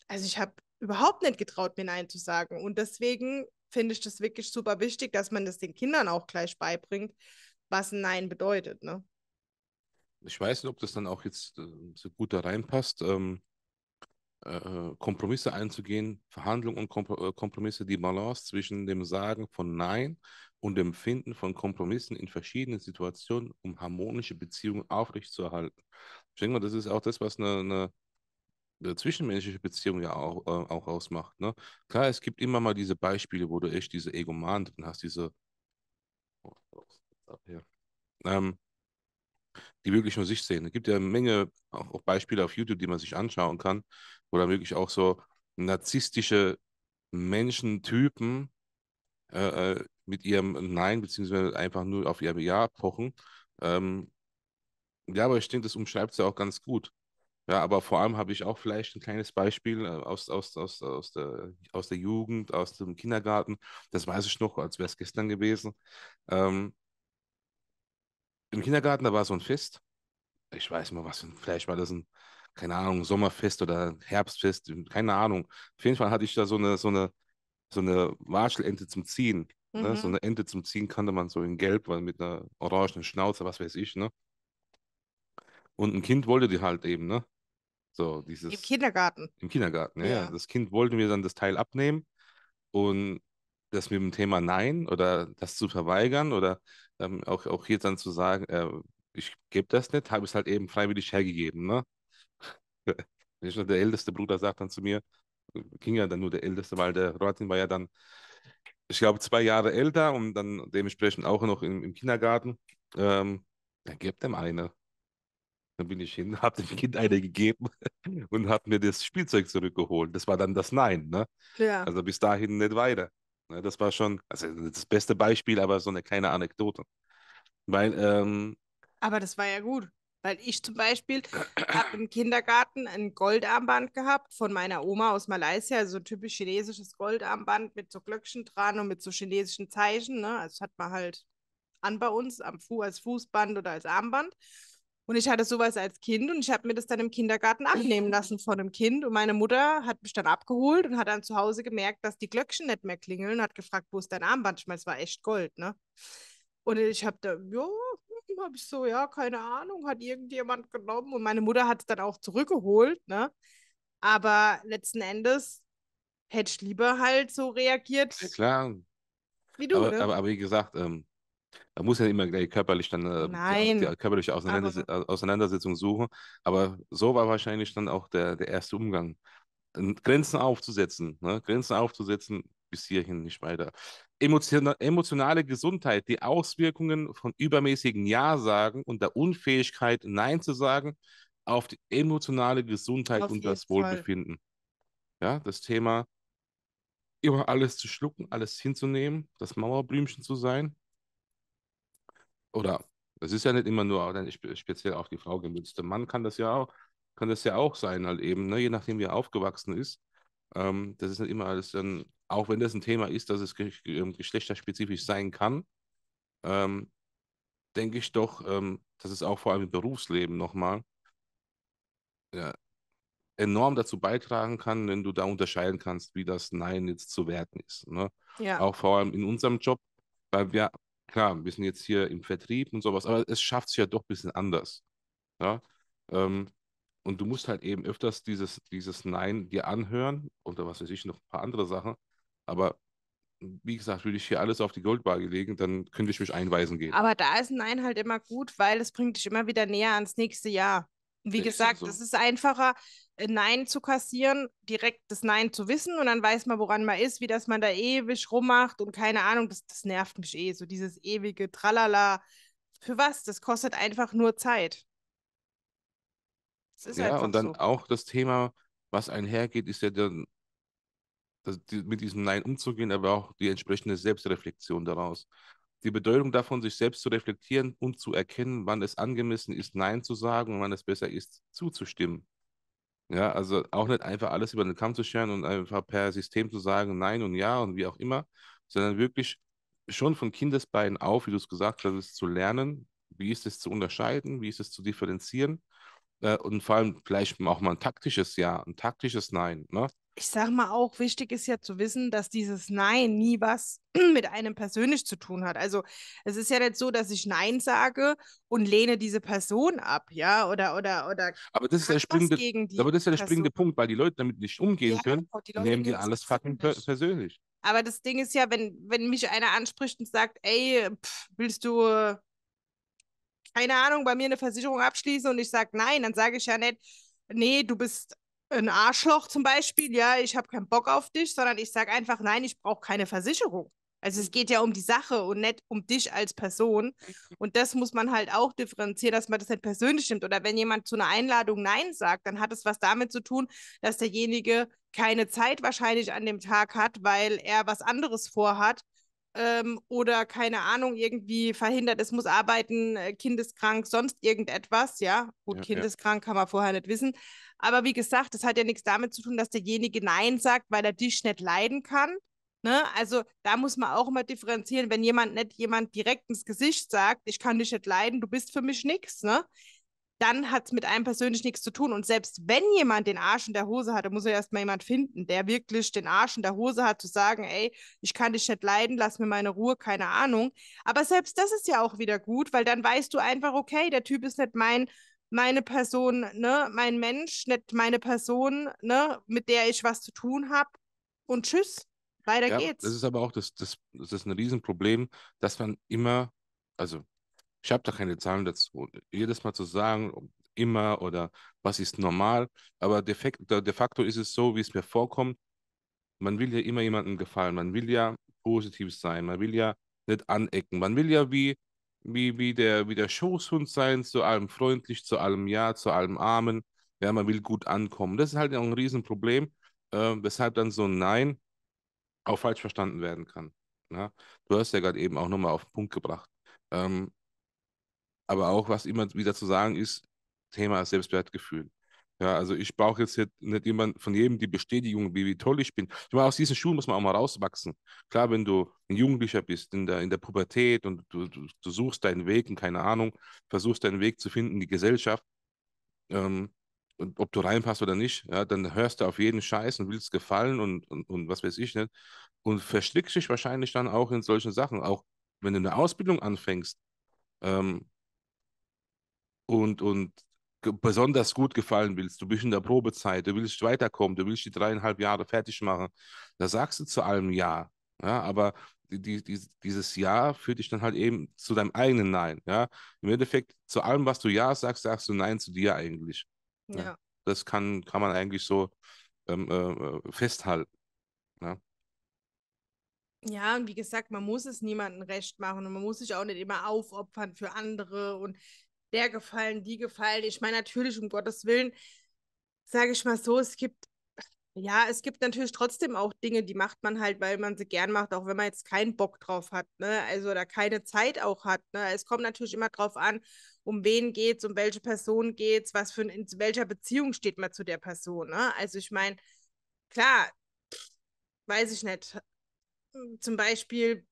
Speaker 2: Also ich habe überhaupt nicht getraut, mir Nein zu sagen. Und deswegen finde ich das wirklich super wichtig, dass man das den Kindern auch gleich beibringt, was ein Nein bedeutet. Ne?
Speaker 1: Ich weiß nicht, ob das dann auch jetzt äh, so gut da reinpasst. Ähm, äh, Kompromisse einzugehen, Verhandlungen und äh, Kompromisse, die Balance zwischen dem Sagen von Nein und dem Finden von Kompromissen in verschiedenen Situationen, um harmonische Beziehungen aufrechtzuerhalten. Ich denke mal, das ist auch das, was eine, eine, eine zwischenmenschliche Beziehung ja auch, äh, auch ausmacht. Ne? Klar, es gibt immer mal diese Beispiele, wo du echt diese Egomanen drin hast, diese. Oh, was Ähm, die wirklich nur sich sehen. Es gibt ja eine Menge auch, auch Beispiele auf YouTube, die man sich anschauen kann, wo dann wirklich auch so narzisstische Menschentypen äh, äh mit ihrem Nein beziehungsweise einfach nur auf ihr Ja pochen. Ähm, ja, aber ich denke, das umschreibt es ja auch ganz gut. Ja, aber vor allem habe ich auch vielleicht ein kleines Beispiel äh, aus, aus, aus, aus, der, aus der Jugend, aus dem Kindergarten. Das weiß ich noch, als wäre es gestern gewesen. Ähm, im Kindergarten, da war so ein Fest. Ich weiß mal, was, vielleicht war das ein, keine Ahnung, Sommerfest oder Herbstfest, keine Ahnung. Auf jeden Fall hatte ich da so eine, so eine, so eine Warschelente zum Ziehen. Mhm. Ne? So mhm. eine Ente zum Ziehen kannte man so in Gelb, weil mit einer orangenen Schnauze, was weiß ich, ne? Und ein Kind wollte die halt eben, ne? So, dieses. Im
Speaker 2: Kindergarten.
Speaker 1: Im Kindergarten, ja. ja. Das Kind wollte mir dann das Teil abnehmen. Und das mit dem Thema Nein oder das zu verweigern oder ähm, auch, auch hier dann zu sagen, äh, ich gebe das nicht, habe ich es halt eben freiwillig hergegeben. Ne? *laughs* Nicht nur der älteste Bruder sagt dann zu mir, ging ja dann nur der älteste, weil der Rotin war ja dann, ich glaube, zwei Jahre älter und dann dementsprechend auch noch im, im Kindergarten. Ähm, dann gebt dem eine. Dann bin ich hin, *laughs* habe dem Kind eine gegeben *laughs* und habe mir das Spielzeug zurückgeholt. Das war dann das Nein. Ne? Ja. Also bis dahin nicht weiter. Ne? Das war schon also das beste Beispiel, aber so eine kleine Anekdote. Weil. Ähm,
Speaker 2: aber das war ja gut. Weil ich zum Beispiel habe im Kindergarten ein Goldarmband gehabt von meiner Oma aus Malaysia, so also ein typisch chinesisches Goldarmband mit so Glöckchen dran und mit so chinesischen Zeichen. Ne? Also das hat man halt an bei uns am Fu als Fußband oder als Armband. Und ich hatte sowas als Kind und ich habe mir das dann im Kindergarten abnehmen lassen von einem Kind. Und meine Mutter hat mich dann abgeholt und hat dann zu Hause gemerkt, dass die Glöckchen nicht mehr klingeln und hat gefragt, wo ist dein Armband? Ich meine, es war echt Gold, ne? Und ich habe da, ja, hm, habe ich so, ja, keine Ahnung, hat irgendjemand genommen. Und meine Mutter hat es dann auch zurückgeholt, ne? Aber letzten Endes hätte ich lieber halt so reagiert. Ja,
Speaker 1: klar. Wie du, aber, ne? aber, aber wie gesagt, ähm, man muss ja immer gleich äh, körperlich dann äh, die, die körperliche Auseinanders aber... Auseinandersetzung suchen. Aber so war wahrscheinlich dann auch der, der erste Umgang. Grenzen aufzusetzen, ne? Grenzen aufzusetzen, bis hierhin nicht weiter. Emotiona emotionale Gesundheit, die Auswirkungen von übermäßigen Ja-Sagen und der Unfähigkeit, Nein zu sagen, auf die emotionale Gesundheit auf und das Wohlbefinden. Ja, das Thema, immer alles zu schlucken, alles hinzunehmen, das Mauerblümchen zu sein, oder es ist ja nicht immer nur speziell auf die Frau gemünzt. Der Mann kann das ja auch, kann das ja auch sein, halt eben, ne? je nachdem, wie er aufgewachsen ist. Ähm, das ist nicht immer alles dann, auch wenn das ein Thema ist, dass es ähm, geschlechterspezifisch sein kann, ähm, denke ich doch, ähm, dass es auch vor allem im Berufsleben nochmal ja, enorm dazu beitragen kann, wenn du da unterscheiden kannst, wie das Nein jetzt zu werten ist. Ne? Ja. Auch vor allem in unserem Job, weil wir klar, wir sind jetzt hier im Vertrieb und sowas, aber es schafft es ja doch ein bisschen anders. Ja? Ähm, und du musst halt eben öfters dieses, dieses Nein dir anhören oder was weiß ich, noch ein paar andere Sachen. Aber wie gesagt, würde ich hier alles auf die Goldwaage legen, dann könnte ich mich einweisen gehen.
Speaker 2: Aber da ist ein Nein halt immer gut, weil es bringt dich immer wieder näher ans nächste Jahr. Wie äh, gesagt, so. es ist einfacher, äh, Nein zu kassieren, direkt das Nein zu wissen und dann weiß man, woran man ist, wie dass man da ewig rummacht und keine Ahnung, das, das nervt mich eh, so dieses ewige Tralala. Für was? Das kostet einfach nur Zeit.
Speaker 1: ja, und dann so. auch das Thema, was einhergeht, ist ja dann, das, die, mit diesem Nein umzugehen, aber auch die entsprechende Selbstreflexion daraus die Bedeutung davon, sich selbst zu reflektieren und zu erkennen, wann es angemessen ist, Nein zu sagen und wann es besser ist, zuzustimmen. Ja, also auch nicht einfach alles über den Kamm zu scheren und einfach per System zu sagen Nein und Ja und wie auch immer, sondern wirklich schon von Kindesbeinen auf, wie du es gesagt hast, zu lernen, wie ist es zu unterscheiden, wie ist es zu differenzieren äh, und vor allem vielleicht auch mal ein taktisches Ja, ein taktisches Nein. Ne?
Speaker 2: Ich sag mal auch, wichtig ist ja zu wissen, dass dieses Nein nie was *clears throat* mit einem persönlich zu tun hat. Also es ist ja nicht so, dass ich Nein sage und lehne diese Person ab, ja, oder oder oder.
Speaker 1: Aber das ist der springende, aber das ist der springende Punkt, weil die Leute damit nicht umgehen ja, können, die nehmen die alles fucking persönlich. persönlich.
Speaker 2: Aber das Ding ist ja, wenn wenn mich einer anspricht und sagt, ey, pff, willst du keine Ahnung, bei mir eine Versicherung abschließen und ich sage nein, dann sage ich ja nicht, nee, du bist ein Arschloch zum Beispiel, ja, ich habe keinen Bock auf dich, sondern ich sage einfach, nein, ich brauche keine Versicherung. Also es geht ja um die Sache und nicht um dich als Person. Mhm. Und das muss man halt auch differenzieren, dass man das nicht persönlich nimmt. Oder wenn jemand zu einer Einladung Nein sagt, dann hat es was damit zu tun, dass derjenige keine Zeit wahrscheinlich an dem Tag hat, weil er was anderes vorhat ähm, oder keine Ahnung, irgendwie verhindert, es muss arbeiten, äh, kindeskrank, sonst irgendetwas, ja. Gut, ja, kindeskrank ja. kann man vorher nicht wissen. Aber wie gesagt, das hat ja nichts damit zu tun, dass derjenige Nein sagt, weil er dich nicht leiden kann. Ne? Also da muss man auch immer differenzieren, wenn jemand nicht jemand direkt ins Gesicht sagt, ich kann dich nicht leiden, du bist für mich nichts, ne? dann hat es mit einem persönlich nichts zu tun. Und selbst wenn jemand den Arsch in der Hose hat, dann muss er mal jemand finden, der wirklich den Arsch in der Hose hat, zu sagen, ey, ich kann dich nicht leiden, lass mir meine Ruhe, keine Ahnung. Aber selbst das ist ja auch wieder gut, weil dann weißt du einfach, okay, der Typ ist nicht mein, meine Person, ne, mein Mensch, nicht meine Person, ne, mit der ich was zu tun habe. Und tschüss, weiter ja, geht's. Das ist
Speaker 1: aber auch das, das, das ist ein Riesenproblem, dass man immer, also ich habe da keine Zahlen dazu. Jedes Mal zu sagen, immer oder was ist normal, aber de facto, de facto ist es so, wie es mir vorkommt. Man will ja immer jemandem gefallen, man will ja positiv sein, man will ja nicht anecken, man will ja wie, wie, wie, der, wie der Schoßhund sein, zu allem freundlich, zu allem Ja, zu allem Armen. Ja, man will gut ankommen. Das ist halt auch ein Riesenproblem, äh, weshalb dann so ein Nein auch falsch verstanden werden kann. Ja? Du hast ja gerade eben auch nochmal auf den Punkt gebracht. Ähm, aber auch, was immer wieder zu sagen ist, Thema Selbstwertgefühl. Ja, also ich brauche jetzt nicht jemand von jedem die Bestätigung, wie, wie toll ich bin. Ich meine, aus diesen Schuhen muss man auch mal rauswachsen. Klar, wenn du ein Jugendlicher bist in der, in der Pubertät und du, du, du suchst deinen Weg und keine Ahnung, versuchst deinen Weg zu finden in die Gesellschaft, ähm, und ob du reinpasst oder nicht, ja, dann hörst du auf jeden Scheiß und willst gefallen und, und, und was weiß ich nicht. Ne? Und verstrickst dich wahrscheinlich dann auch in solchen Sachen. Auch wenn du eine Ausbildung anfängst, ähm, und, und besonders gut gefallen willst, du bist in der Probezeit, du willst weiterkommen, du willst die dreieinhalb Jahre fertig machen, da sagst du zu allem Ja. Ja, aber die, die, dieses Ja führt dich dann halt eben zu deinem eigenen Nein. Ja? Im Endeffekt, zu allem, was du Ja sagst, sagst du Nein zu dir eigentlich. Ja. ja? Das kann, kann man eigentlich so ähm, äh, festhalten. Ja?
Speaker 2: ja, und wie gesagt, man muss es niemandem recht machen und man muss sich auch nicht immer aufopfern für andere. Und der gefallen, die gefallen. Ich meine, natürlich, um Gottes Willen, sage ich mal so, es gibt, ja, es gibt natürlich trotzdem auch Dinge, die macht man halt, weil man sie gern macht, auch wenn man jetzt keinen Bock drauf hat, ne? Also oder keine Zeit auch hat. Ne? Es kommt natürlich immer drauf an, um wen geht's, um welche Person es, was für in welcher Beziehung steht man zu der Person, ne? Also ich meine, klar, weiß ich nicht. Hm, zum Beispiel,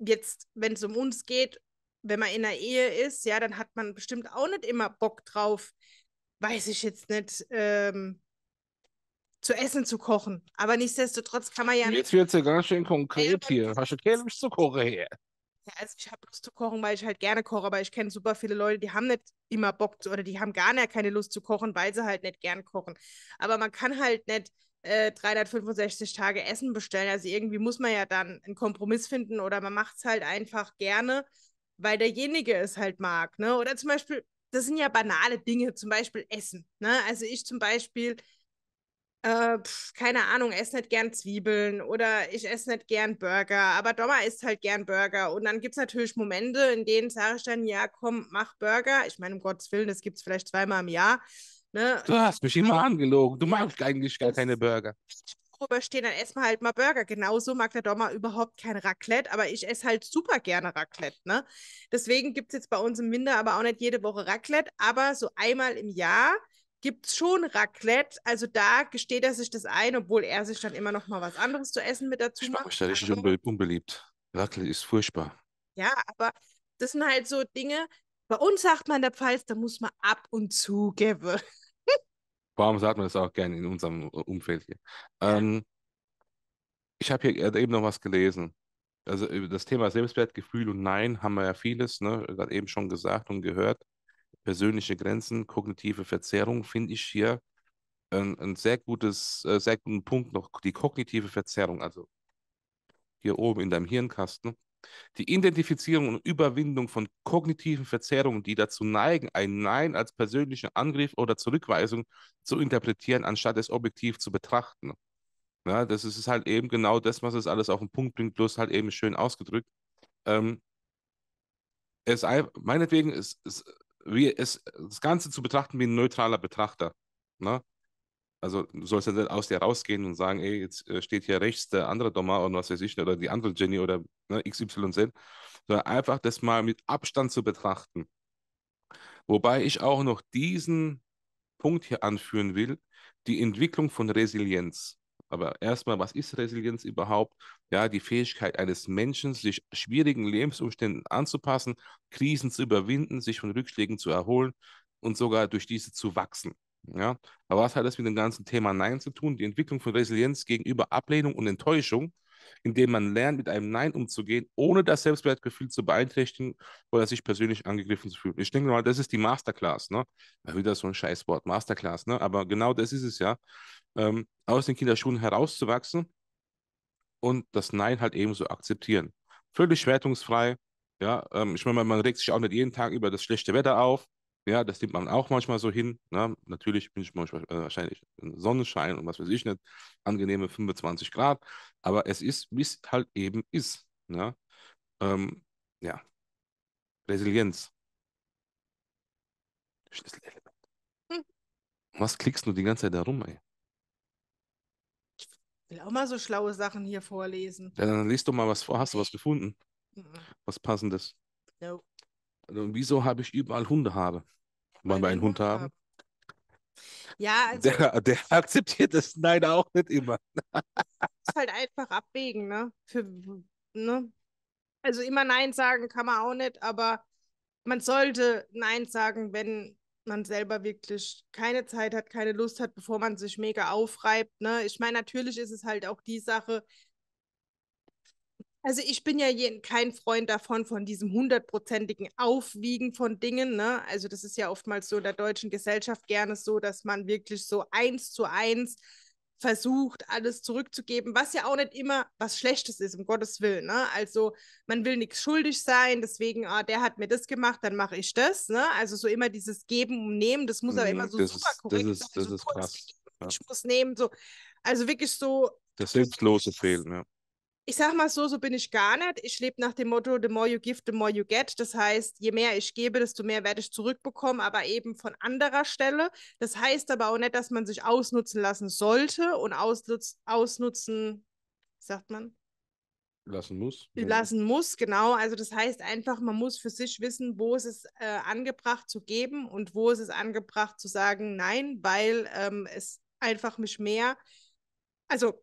Speaker 2: jetzt, wenn es um uns geht, wenn man in einer Ehe ist, ja, dann hat man bestimmt auch nicht immer Bock drauf, weiß ich jetzt nicht, ähm, zu essen zu kochen. Aber nichtsdestotrotz kann man ja. Jetzt
Speaker 1: wird es ja ganz schön konkret hier. Hast du keine Lust zu kochen her?
Speaker 2: Ja, also ich habe Lust zu kochen, weil ich halt gerne koche, aber ich kenne super viele Leute, die haben nicht immer Bock zu, oder die haben gar nicht ne, keine Lust zu kochen, weil sie halt nicht gern kochen. Aber man kann halt nicht äh, 365 Tage Essen bestellen. Also irgendwie muss man ja dann einen Kompromiss finden oder man macht es halt einfach gerne weil derjenige es halt mag. Ne? Oder zum Beispiel, das sind ja banale Dinge, zum Beispiel Essen. Ne? Also ich zum Beispiel, äh, pf, keine Ahnung, esse nicht gern Zwiebeln oder ich esse nicht gern Burger, aber Dommer isst halt gern Burger. Und dann gibt es natürlich Momente, in denen sage ich dann, ja, komm, mach Burger. Ich meine, um Gottes Willen, das gibt es vielleicht zweimal im Jahr. Ne? Du
Speaker 1: hast mich immer angelogen. Du magst eigentlich gar keine Burger
Speaker 2: überstehen, dann essen wir halt mal Burger. Genauso mag der Dommer überhaupt kein Raclette, aber ich esse halt super gerne Raclette. Ne? Deswegen gibt es jetzt bei uns im Winter aber auch nicht jede Woche Raclette, aber so einmal im Jahr gibt es schon Raclette. Also da gesteht er sich das ein, obwohl er sich dann immer noch mal was anderes zu essen mit dazu ich macht. Ich
Speaker 1: stelle dich unbeliebt. Raclette ist furchtbar.
Speaker 2: Ja, aber das sind halt so Dinge, bei uns sagt man in der Pfalz, da muss man ab und zu geben.
Speaker 1: Warum sagt man das auch gerne in unserem Umfeld hier? Ähm, ich habe hier eben noch was gelesen. Also das Thema Selbstwertgefühl und Nein haben wir ja vieles, ne, gerade eben schon gesagt und gehört. Persönliche Grenzen, kognitive Verzerrung finde ich hier ein, ein, sehr gutes, äh, sehr guten Punkt noch, die kognitive Verzerrung, also hier oben in deinem Hirnkasten, die Identifizierung und Überwindung von kognitiven Verzerrungen, die dazu neigen, ein Nein als persönlichen Angriff oder Zurückweisung zu interpretieren, anstatt es objektiv zu betrachten. Ja, das ist halt eben genau das, was es alles auf den Punkt bringt, bloß halt eben schön ausgedrückt. Ähm, es, meinetwegen ist, ist wie es, das Ganze zu betrachten wie ein neutraler Betrachter. Ne? Also du sollst ja nicht aus dir rausgehen und sagen, ey, jetzt äh, steht hier rechts der andere Doma oder was weiß ich, oder die andere Jenny oder ne, XYZ, sondern einfach das mal mit Abstand zu betrachten. Wobei ich auch noch diesen Punkt hier anführen will, die Entwicklung von Resilienz. Aber erstmal, was ist Resilienz überhaupt? Ja, die Fähigkeit eines Menschen, sich schwierigen Lebensumständen anzupassen, Krisen zu überwinden, sich von Rückschlägen zu erholen und sogar durch diese zu wachsen. Ja, aber was hat das mit dem ganzen Thema Nein zu tun? Die Entwicklung von Resilienz gegenüber Ablehnung und Enttäuschung, indem man lernt, mit einem Nein umzugehen, ohne das Selbstwertgefühl zu beeinträchtigen oder sich persönlich angegriffen zu fühlen. Ich denke mal, das ist die Masterclass, ne? Wieder so ein Scheißwort, Masterclass, ne? Aber genau das ist es ja. Ähm, aus den Kinderschuhen herauszuwachsen und das Nein halt ebenso akzeptieren. Völlig wertungsfrei. Ja, ähm, ich meine, man regt sich auch nicht jeden Tag über das schlechte Wetter auf ja, das nimmt man auch manchmal so hin. Ne? Natürlich bin ich manchmal, äh, wahrscheinlich Sonnenschein und was weiß ich nicht, angenehme 25 Grad, aber es ist, wie es halt eben ist. Ne? Ähm, ja, Resilienz. Schlüsselelement. Hm. Was klickst du die ganze Zeit da rum, ey?
Speaker 2: Ich will auch mal so schlaue Sachen hier vorlesen.
Speaker 1: Ja, dann liest du mal was vor. Hast du was gefunden? Hm. Was passendes? No. Also, wieso habe ich überall Hundehaare? Wollen wir einen Hund haben?
Speaker 2: Ja, also der,
Speaker 1: der, akzeptiert das Nein auch nicht immer.
Speaker 2: Ist halt einfach abwägen, ne? Für, ne? Also immer Nein sagen kann man auch nicht, aber man sollte Nein sagen, wenn man selber wirklich keine Zeit hat, keine Lust hat, bevor man sich mega aufreibt. Ne? Ich meine, natürlich ist es halt auch die Sache, also ich bin ja kein Freund davon, von diesem hundertprozentigen Aufwiegen von Dingen. Ne? Also das ist ja oftmals so in der deutschen Gesellschaft gerne so, dass man wirklich so eins zu eins versucht, alles zurückzugeben, was ja auch nicht immer was Schlechtes ist, um Gottes Willen. Ne? Also man will nichts schuldig sein, deswegen, ah, der hat mir das gemacht, dann mache ich das. Ne? Also so immer dieses Geben und Nehmen, das muss aber immer mhm, so das super ist,
Speaker 1: korrekt das ist, Das so ist krass. Ich
Speaker 2: muss nehmen, so. Also wirklich so.
Speaker 1: Das Selbstlose fehlen, ja
Speaker 2: ich sag mal so, so bin ich gar nicht. Ich lebe nach dem Motto, the more you give, the more you get. Das heißt, je mehr ich gebe, desto mehr werde ich zurückbekommen, aber eben von anderer Stelle. Das heißt aber auch nicht, dass man sich ausnutzen lassen sollte und ausnutz, ausnutzen, sagt man?
Speaker 1: Lassen muss. Lassen
Speaker 2: muss, genau. Also das heißt einfach, man muss für sich wissen, wo es ist äh, angebracht zu geben und wo es ist angebracht zu sagen, nein, weil ähm, es einfach mich mehr also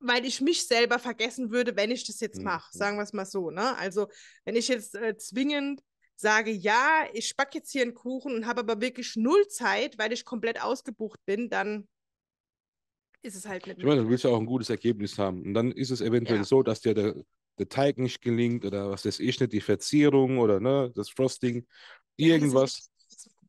Speaker 2: weil ich mich selber vergessen würde, wenn ich das jetzt mhm. mache, hm. sagen wir es mal so. Ne? Also wenn ich jetzt äh, zwingend sage, ja, ich backe jetzt hier einen Kuchen und habe aber wirklich null Zeit, weil ich komplett ausgebucht bin, dann ist es halt nicht. Ich meine, du willst
Speaker 1: ja auch ein gutes Ergebnis haben. Und dann ist es eventuell ja. so, dass dir der, der Teig nicht gelingt oder was das ist nicht, die Verzierung oder ne, das Frosting, irgendwas. Ja,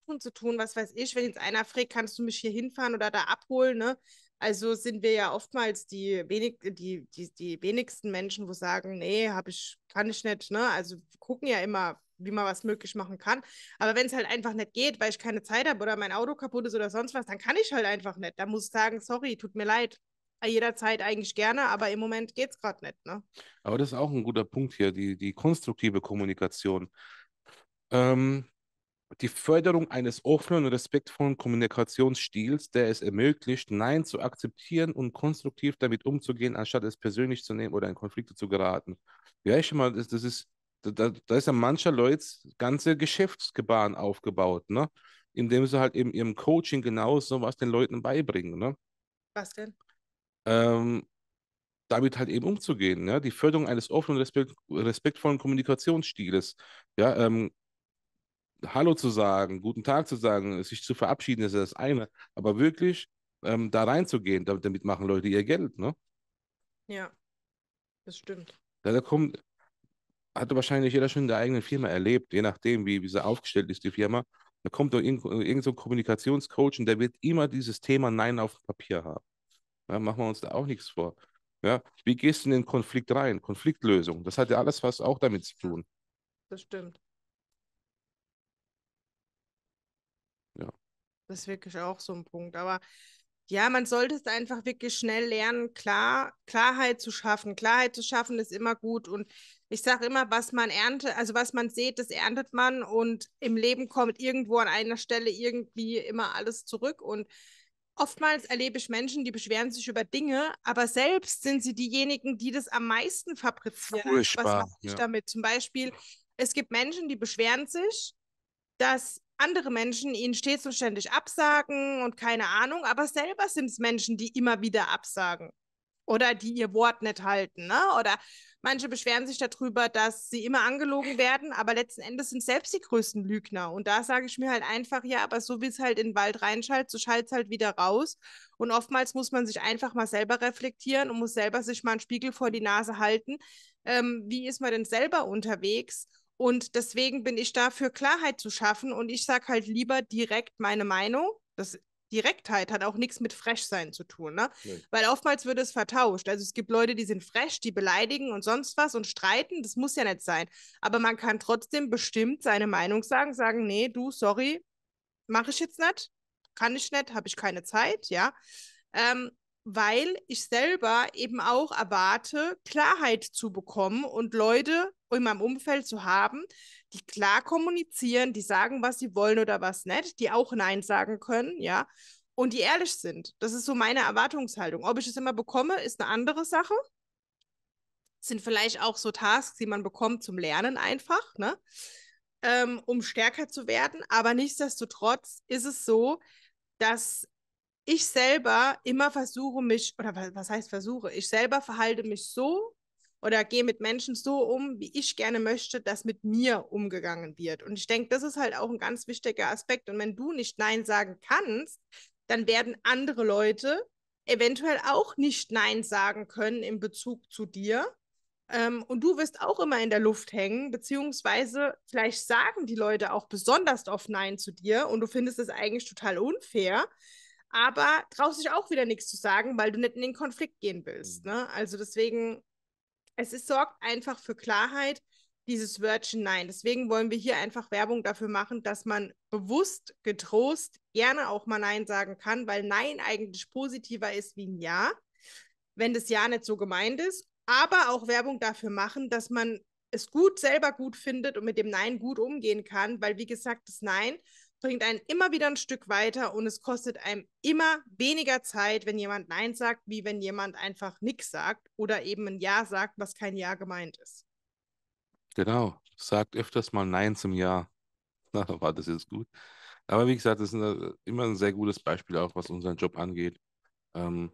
Speaker 2: das zu tun, was weiß ich, wenn jetzt einer fragt, kannst du mich hier hinfahren oder da abholen, ne? Also sind wir ja oftmals die, wenig, die, die, die wenigsten Menschen, wo sagen, nee, hab ich, kann ich nicht. Ne? Also gucken ja immer, wie man was möglich machen kann. Aber wenn es halt einfach nicht geht, weil ich keine Zeit habe oder mein Auto kaputt ist oder sonst was, dann kann ich halt einfach nicht. Da muss ich sagen, sorry, tut mir leid. Jederzeit eigentlich gerne, aber im Moment geht es gerade nicht. Ne?
Speaker 1: Aber das ist auch ein guter Punkt hier, die, die konstruktive Kommunikation. Ähm, die Förderung eines offenen respektvollen Kommunikationsstils, der es ermöglicht, Nein zu akzeptieren und konstruktiv damit umzugehen, anstatt es persönlich zu nehmen oder in Konflikte zu geraten. Ja, ich meine, das, das ist, da, da ist ja mancher Leute ganze Geschäftsgebaren aufgebaut, ne? Indem sie halt eben ihrem Coaching genau so was den Leuten beibringen, ne? Was denn? Ähm, damit halt eben umzugehen, Ne? Die Förderung eines offenen, respekt, respektvollen Kommunikationsstils. ja? Ähm, Hallo zu sagen, guten Tag zu sagen, sich zu verabschieden, ist das eine. Aber wirklich ähm, da reinzugehen, damit, damit, machen Leute ihr Geld, ne?
Speaker 2: Ja, das stimmt.
Speaker 1: Da, kommt, hatte wahrscheinlich jeder schon in der eigenen Firma erlebt, je nachdem, wie, wie sie aufgestellt ist, die Firma. Da kommt doch irgendein irgend so Kommunikationscoach und der wird immer dieses Thema Nein auf dem Papier haben. Ja, machen wir uns da auch nichts vor. Ja, wie gehst du in den Konflikt rein? Konfliktlösung, das hat ja alles was auch damit zu tun.
Speaker 2: Das stimmt. Das ist wirklich auch so ein Punkt. Aber ja, man sollte es einfach wirklich schnell lernen, klar, Klarheit zu schaffen. Klarheit zu schaffen ist immer gut. Und ich sage immer, was man erntet, also was man sieht, das erntet man. Und im Leben kommt irgendwo an einer Stelle irgendwie immer alles zurück. Und oftmals erlebe ich Menschen, die beschweren sich über Dinge, aber selbst sind sie diejenigen, die das am meisten fabrizieren. Furchtbar, was mache ich ja. damit? Zum Beispiel, es gibt Menschen, die beschweren sich, dass andere Menschen ihnen stets und ständig absagen und keine Ahnung, aber selber sind es Menschen, die immer wieder absagen oder die ihr Wort nicht halten. Ne? Oder manche beschweren sich darüber, dass sie immer angelogen werden, aber letzten Endes sind selbst die größten Lügner. Und da sage ich mir halt einfach, ja, aber so wie es halt in den Wald reinschallt, so schallt es halt wieder raus. Und oftmals muss man sich einfach mal selber reflektieren und muss selber sich mal einen Spiegel vor die Nase halten. Ähm, wie ist man denn selber unterwegs? Und deswegen bin ich dafür, Klarheit zu schaffen. Und ich sage halt lieber direkt meine Meinung. Das Direktheit hat auch nichts mit Frechsein zu tun, ne? Nee. Weil oftmals wird es vertauscht. Also es gibt Leute, die sind frech, die beleidigen und sonst was und streiten. Das muss ja nicht sein. Aber man kann trotzdem bestimmt seine Meinung sagen, sagen, nee, du, sorry, mache ich jetzt nicht, kann ich nicht, habe ich keine Zeit, ja. Ähm, weil ich selber eben auch erwarte, Klarheit zu bekommen und Leute in meinem Umfeld zu haben, die klar kommunizieren, die sagen, was sie wollen oder was nicht, die auch Nein sagen können, ja, und die ehrlich sind. Das ist so meine Erwartungshaltung. Ob ich es immer bekomme, ist eine andere Sache. Sind vielleicht auch so Tasks, die man bekommt zum Lernen einfach, ne? Ähm, um stärker zu werden. Aber nichtsdestotrotz ist es so, dass ich selber immer versuche mich, oder was heißt versuche, ich selber verhalte mich so oder gehe mit Menschen so um, wie ich gerne möchte, dass mit mir umgegangen wird. Und ich denke, das ist halt auch ein ganz wichtiger Aspekt. Und wenn du nicht Nein sagen kannst, dann werden andere Leute eventuell auch nicht Nein sagen können in Bezug zu dir. Ähm, und du wirst auch immer in der Luft hängen, beziehungsweise vielleicht sagen die Leute auch besonders oft Nein zu dir und du findest es eigentlich total unfair aber traust dich auch wieder nichts zu sagen, weil du nicht in den Konflikt gehen willst. Mhm. Ne? Also deswegen, es ist, sorgt einfach für Klarheit, dieses Wörtchen Nein. Deswegen wollen wir hier einfach Werbung dafür machen, dass man bewusst, getrost, gerne auch mal Nein sagen kann, weil Nein eigentlich positiver ist wie ein Ja, wenn das Ja nicht so gemeint ist. Aber auch Werbung dafür machen, dass man es gut selber gut findet und mit dem Nein gut umgehen kann, weil wie gesagt, das Nein bringt einen immer wieder ein Stück weiter und es kostet einem immer weniger Zeit, wenn jemand Nein sagt, wie wenn jemand einfach nichts sagt oder eben ein Ja sagt, was kein Ja gemeint ist.
Speaker 1: Genau, sagt öfters mal Nein zum Ja. Na, *laughs* war das jetzt gut. Aber wie gesagt, das ist immer ein sehr gutes Beispiel auch, was unseren Job angeht. Ähm,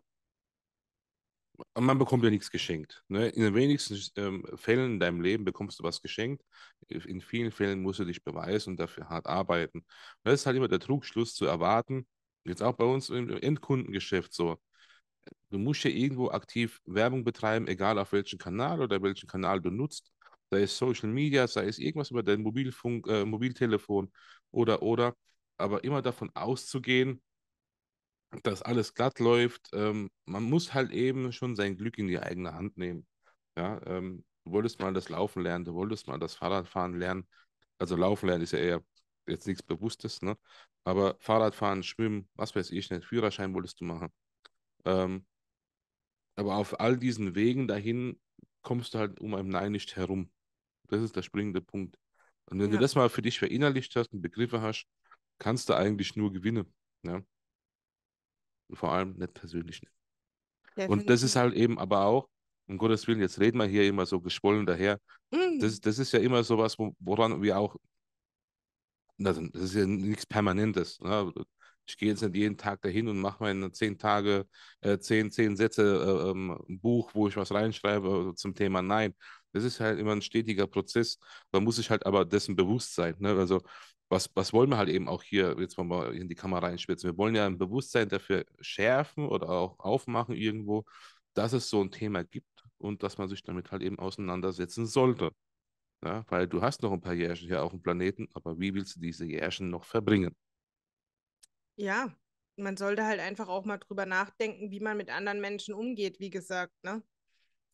Speaker 1: man bekommt ja nichts geschenkt. Ne? In den wenigsten ähm, Fällen in deinem Leben bekommst du was geschenkt. Äh, in vielen Fällen musst du dich beweisen und dafür hart arbeiten. Und das ist halt immer der Trugschluss zu erwarten. Jetzt auch bei uns im Endkundengeschäft so. Du musst ja irgendwo aktiv Werbung betreiben, egal auf welchen Kanal oder welchen Kanal du nutzt. Sei es Social Media, sei es irgendwas über dein Mobilfunk, äh, Mobiltelefon oder, oder. Aber immer davon auszugehen, dass alles glatt läuft. Ähm, man muss halt eben schon sein Glück in die eigene Hand nehmen. Ja, ähm, du wolltest mal das Laufen lernen, du wolltest mal das Fahrradfahren lernen. Also Laufen lernen ist ja eher jetzt nichts Bewusstes, ne? Aber Fahrradfahren, Schwimmen, was weiß ich nicht, Führerschein wolltest du machen. Ähm, aber auf all diesen Wegen dahin kommst du halt um ein Nein nicht herum. Das ist der springende Punkt. Und wenn ja. du das mal für dich verinnerlicht hast und Begriffe hast, kannst du eigentlich nur gewinnen. Ja? und vor allem nicht persönlich nimmt. Ja, und das ist halt eben aber auch, um Gottes Willen, jetzt reden wir hier immer so geschwollen daher. Mhm. Das, das ist ja immer so was, woran wir auch, das ist ja nichts Permanentes. Ne? Ich gehe jetzt nicht jeden Tag dahin und mache meine zehn Tage, äh, zehn, zehn Sätze, äh, ein ähm, Buch, wo ich was reinschreibe äh, zum Thema Nein. Das ist halt immer ein stetiger Prozess. Da muss ich halt aber dessen bewusst sein. Ne? Also was, was wollen wir halt eben auch hier, jetzt wollen wir in die Kamera reinspitzen, wir wollen ja ein Bewusstsein dafür schärfen oder auch aufmachen irgendwo, dass es so ein Thema gibt und dass man sich damit halt eben auseinandersetzen sollte. Ja, weil du hast noch ein paar Jährchen hier auf dem Planeten, aber wie willst du diese Jährchen noch verbringen?
Speaker 2: Ja, man sollte halt einfach auch mal drüber nachdenken, wie man mit anderen Menschen umgeht, wie gesagt, ne?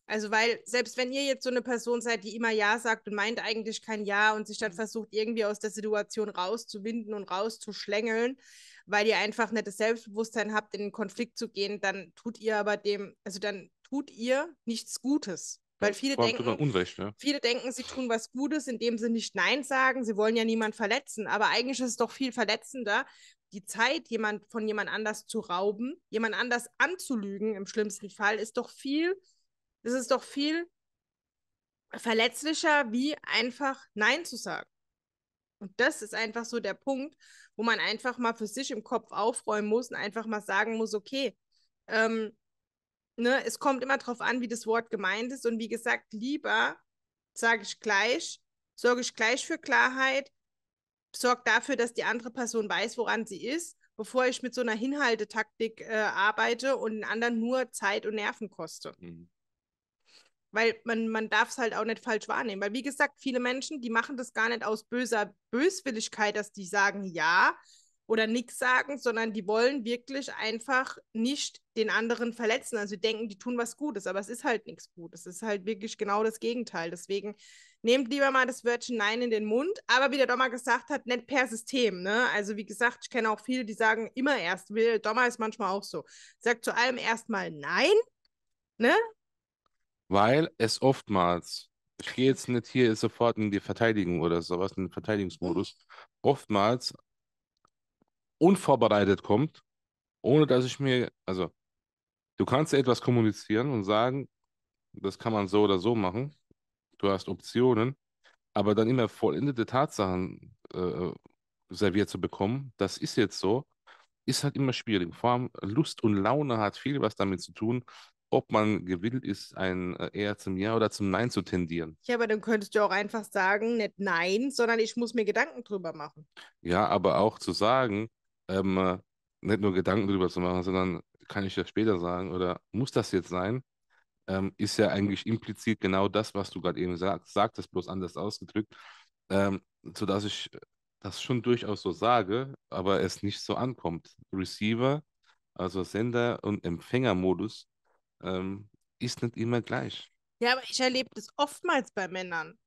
Speaker 2: Also, weil selbst wenn ihr jetzt so eine Person seid, die immer Ja sagt und meint eigentlich kein Ja und sich dann mhm. versucht, irgendwie aus der Situation rauszuwinden und rauszuschlängeln, weil ihr einfach nicht das Selbstbewusstsein habt, in den Konflikt zu gehen, dann tut ihr aber dem, also dann tut ihr nichts Gutes. Weil viele denken, Unrecht, ja. viele denken, sie tun was Gutes, indem sie nicht Nein sagen. Sie wollen ja niemand verletzen. Aber eigentlich ist es doch viel verletzender, die Zeit jemand, von jemand anders zu rauben, jemand anders anzulügen im schlimmsten Fall, ist doch viel das ist doch viel verletzlicher, wie einfach Nein zu sagen. Und das ist einfach so der Punkt, wo man einfach mal für sich im Kopf aufräumen muss und einfach mal sagen muss, okay, ähm, ne, es kommt immer darauf an, wie das Wort gemeint ist. Und wie gesagt, lieber sage ich gleich, sorge ich gleich für Klarheit, sorge dafür, dass die andere Person weiß, woran sie ist, bevor ich mit so einer Hinhaltetaktik äh, arbeite und den anderen nur Zeit und Nerven koste. Mhm. Weil man, man darf es halt auch nicht falsch wahrnehmen. Weil, wie gesagt, viele Menschen, die machen das gar nicht aus böser Böswilligkeit, dass die sagen ja oder nichts sagen, sondern die wollen wirklich einfach nicht den anderen verletzen. Also denken, die tun was Gutes, aber es ist halt nichts Gutes. Es ist halt wirklich genau das Gegenteil. Deswegen nehmt lieber mal das Wörtchen Nein in den Mund. Aber wie der Dommer gesagt hat, nicht per System. Ne? Also wie gesagt, ich kenne auch viele, die sagen immer erst, will. Dommer ist manchmal auch so. Sagt zu allem erstmal Nein, ne?
Speaker 1: weil es oftmals, ich gehe jetzt nicht hier sofort in die Verteidigung oder sowas, in den Verteidigungsmodus, oftmals unvorbereitet kommt, ohne dass ich mir, also du kannst etwas kommunizieren und sagen, das kann man so oder so machen, du hast Optionen, aber dann immer vollendete Tatsachen äh, serviert zu bekommen, das ist jetzt so, ist halt immer schwierig. Vor allem Lust und Laune hat viel was damit zu tun, ob man gewillt ist, ein äh, eher zum Ja oder zum Nein zu tendieren.
Speaker 2: Ja, aber dann könntest du auch einfach sagen, nicht Nein, sondern ich muss mir Gedanken drüber machen.
Speaker 1: Ja, aber auch zu sagen, ähm, äh, nicht nur Gedanken drüber zu machen, sondern kann ich das später sagen oder muss das jetzt sein, ähm, ist ja eigentlich implizit genau das, was du gerade eben sagst. sag sagtest, bloß anders ausgedrückt, ähm, sodass ich das schon durchaus so sage, aber es nicht so ankommt. Receiver, also Sender- und Empfängermodus ähm, ist nicht immer gleich.
Speaker 2: Ja, aber ich erlebe das oftmals bei Männern.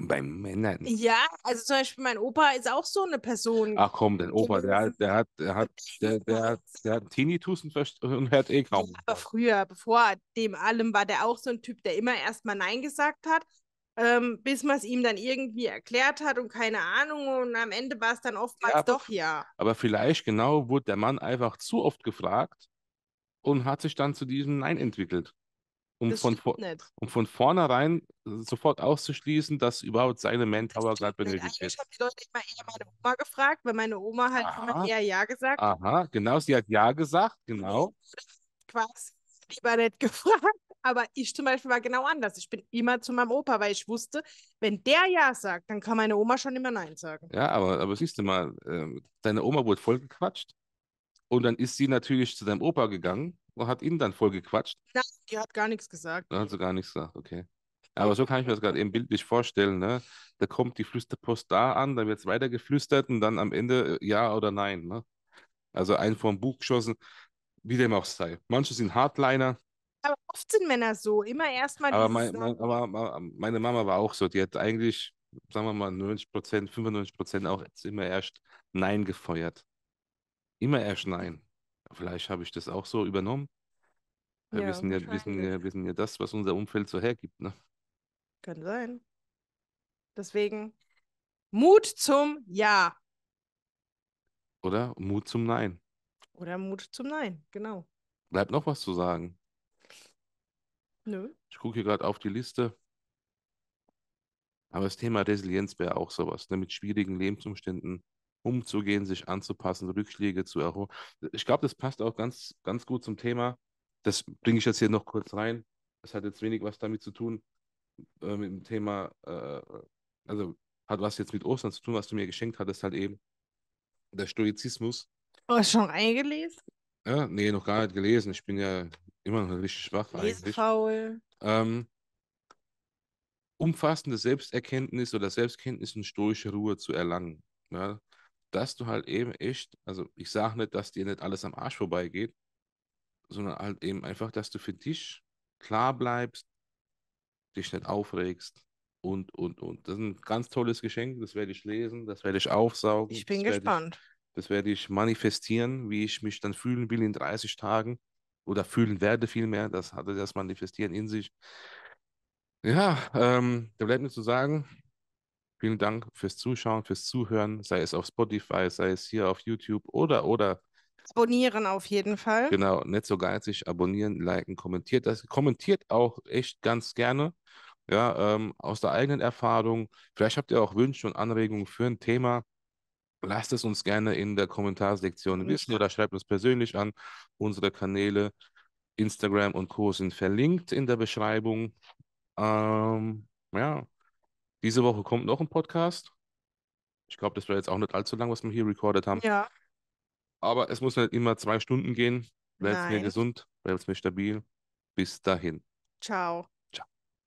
Speaker 1: Bei Männern?
Speaker 2: Ja, also zum Beispiel mein Opa ist auch so eine Person. Ach
Speaker 1: komm, dein Opa, der, der hat, der hat, der, der, hat, der hat Tinnitus und, hört eh kaum.
Speaker 2: aber früher, bevor dem allem, war der auch so ein Typ, der immer erstmal Nein gesagt hat, ähm, bis man es ihm dann irgendwie erklärt hat und keine Ahnung und am Ende war es dann oftmals ja, aber, doch ja.
Speaker 1: Aber vielleicht genau wurde der Mann einfach zu oft gefragt und hat sich dann zu diesem Nein entwickelt. Um das von, um von vornherein sofort auszuschließen, dass überhaupt seine Manpower gerade benötigt wird. Ich habe
Speaker 2: die Leute immer eher meine Oma gefragt, weil meine Oma halt Aha. eher Ja gesagt hat.
Speaker 1: Aha, genau, sie hat Ja gesagt, genau.
Speaker 2: Quasi lieber nicht *laughs* gefragt. Aber ich zum Beispiel war genau anders. Ich bin immer zu meinem Opa, weil ich wusste, wenn der Ja sagt, dann kann meine Oma schon immer Nein sagen.
Speaker 1: Ja, aber, aber siehst du mal, äh, deine Oma wurde voll gequatscht. Und dann ist sie natürlich zu seinem Opa gegangen und hat ihn dann voll gequatscht.
Speaker 2: Nein, die hat gar nichts gesagt.
Speaker 1: Da hat sie gar nichts gesagt, okay. Aber so kann ich mir das gerade eben bildlich vorstellen, ne? Da kommt die Flüsterpost da an, dann wird es weiter geflüstert und dann am Ende äh, ja oder nein, ne? Also ein vom Buch geschossen, wie dem auch sei. Manche sind Hardliner.
Speaker 2: Aber oft sind Männer so, immer erstmal. Aber, mein,
Speaker 1: mein, aber meine Mama war auch so, die hat eigentlich, sagen wir mal, 90 95 Prozent auch immer erst Nein gefeuert immer erschneien. Vielleicht habe ich das auch so übernommen. Wir Ja, wissen ja, wissen ja, wissen ja das, was unser Umfeld so hergibt, ne?
Speaker 2: Kann sein. Deswegen Mut zum Ja
Speaker 1: Oder? Mut zum Nein.
Speaker 2: oder Mut zum Nein. Genau.
Speaker 1: Bleibt noch was zu sagen. Nö. Ich gucke hier gerade auf die Liste. Aber das Thema Resilienz wäre auch sowas, ne? Mit schwierigen Lebensumständen umzugehen, sich anzupassen, Rückschläge zu erholen. Ich glaube, das passt auch ganz, ganz gut zum Thema. Das bringe ich jetzt hier noch kurz rein. Das hat jetzt wenig was damit zu tun, äh, mit dem Thema, äh, also hat was jetzt mit Ostern zu tun, was du mir geschenkt hattest, halt eben der Stoizismus.
Speaker 2: Hast Oh, schon eingelesen?
Speaker 1: Ja, nee, noch gar nicht gelesen. Ich bin ja immer noch richtig schwach eigentlich. faul. Ähm, umfassende Selbsterkenntnis oder Selbstkenntnis und stoische Ruhe zu erlangen. Ja? dass du halt eben echt, also ich sage nicht, dass dir nicht alles am Arsch vorbeigeht, sondern halt eben einfach, dass du für dich klar bleibst, dich nicht aufregst und, und, und. Das ist ein ganz tolles Geschenk, das werde ich lesen, das werde ich aufsaugen. Ich bin gespannt. ich, das werde ich manifestieren, wie ich mich dann fühlen will in 30 Tagen oder fühlen werde vielmehr. Das hatte das Manifestieren in sich. Ja, ähm, da bleibt mir zu sagen, Vielen Dank fürs Zuschauen, fürs Zuhören, sei es auf Spotify, sei es hier auf YouTube oder oder.
Speaker 2: Abonnieren auf jeden Fall.
Speaker 1: Genau, nicht so geizig, abonnieren, liken, kommentiert. Das kommentiert auch echt ganz gerne. Ja, ähm, aus der eigenen Erfahrung. Vielleicht habt ihr auch Wünsche und Anregungen für ein Thema. Lasst es uns gerne in der Kommentarsektion mhm. wissen oder schreibt uns persönlich an. Unsere Kanäle Instagram und Co. sind verlinkt in der Beschreibung. Ähm, ja, diese Woche kommt noch ein Podcast. Ich glaube, das wäre jetzt auch nicht allzu lang, was wir hier recorded haben. Ja. Aber es muss nicht immer zwei Stunden gehen. Bleibt mir gesund, bleibt mir stabil. Bis dahin.
Speaker 2: Ciao.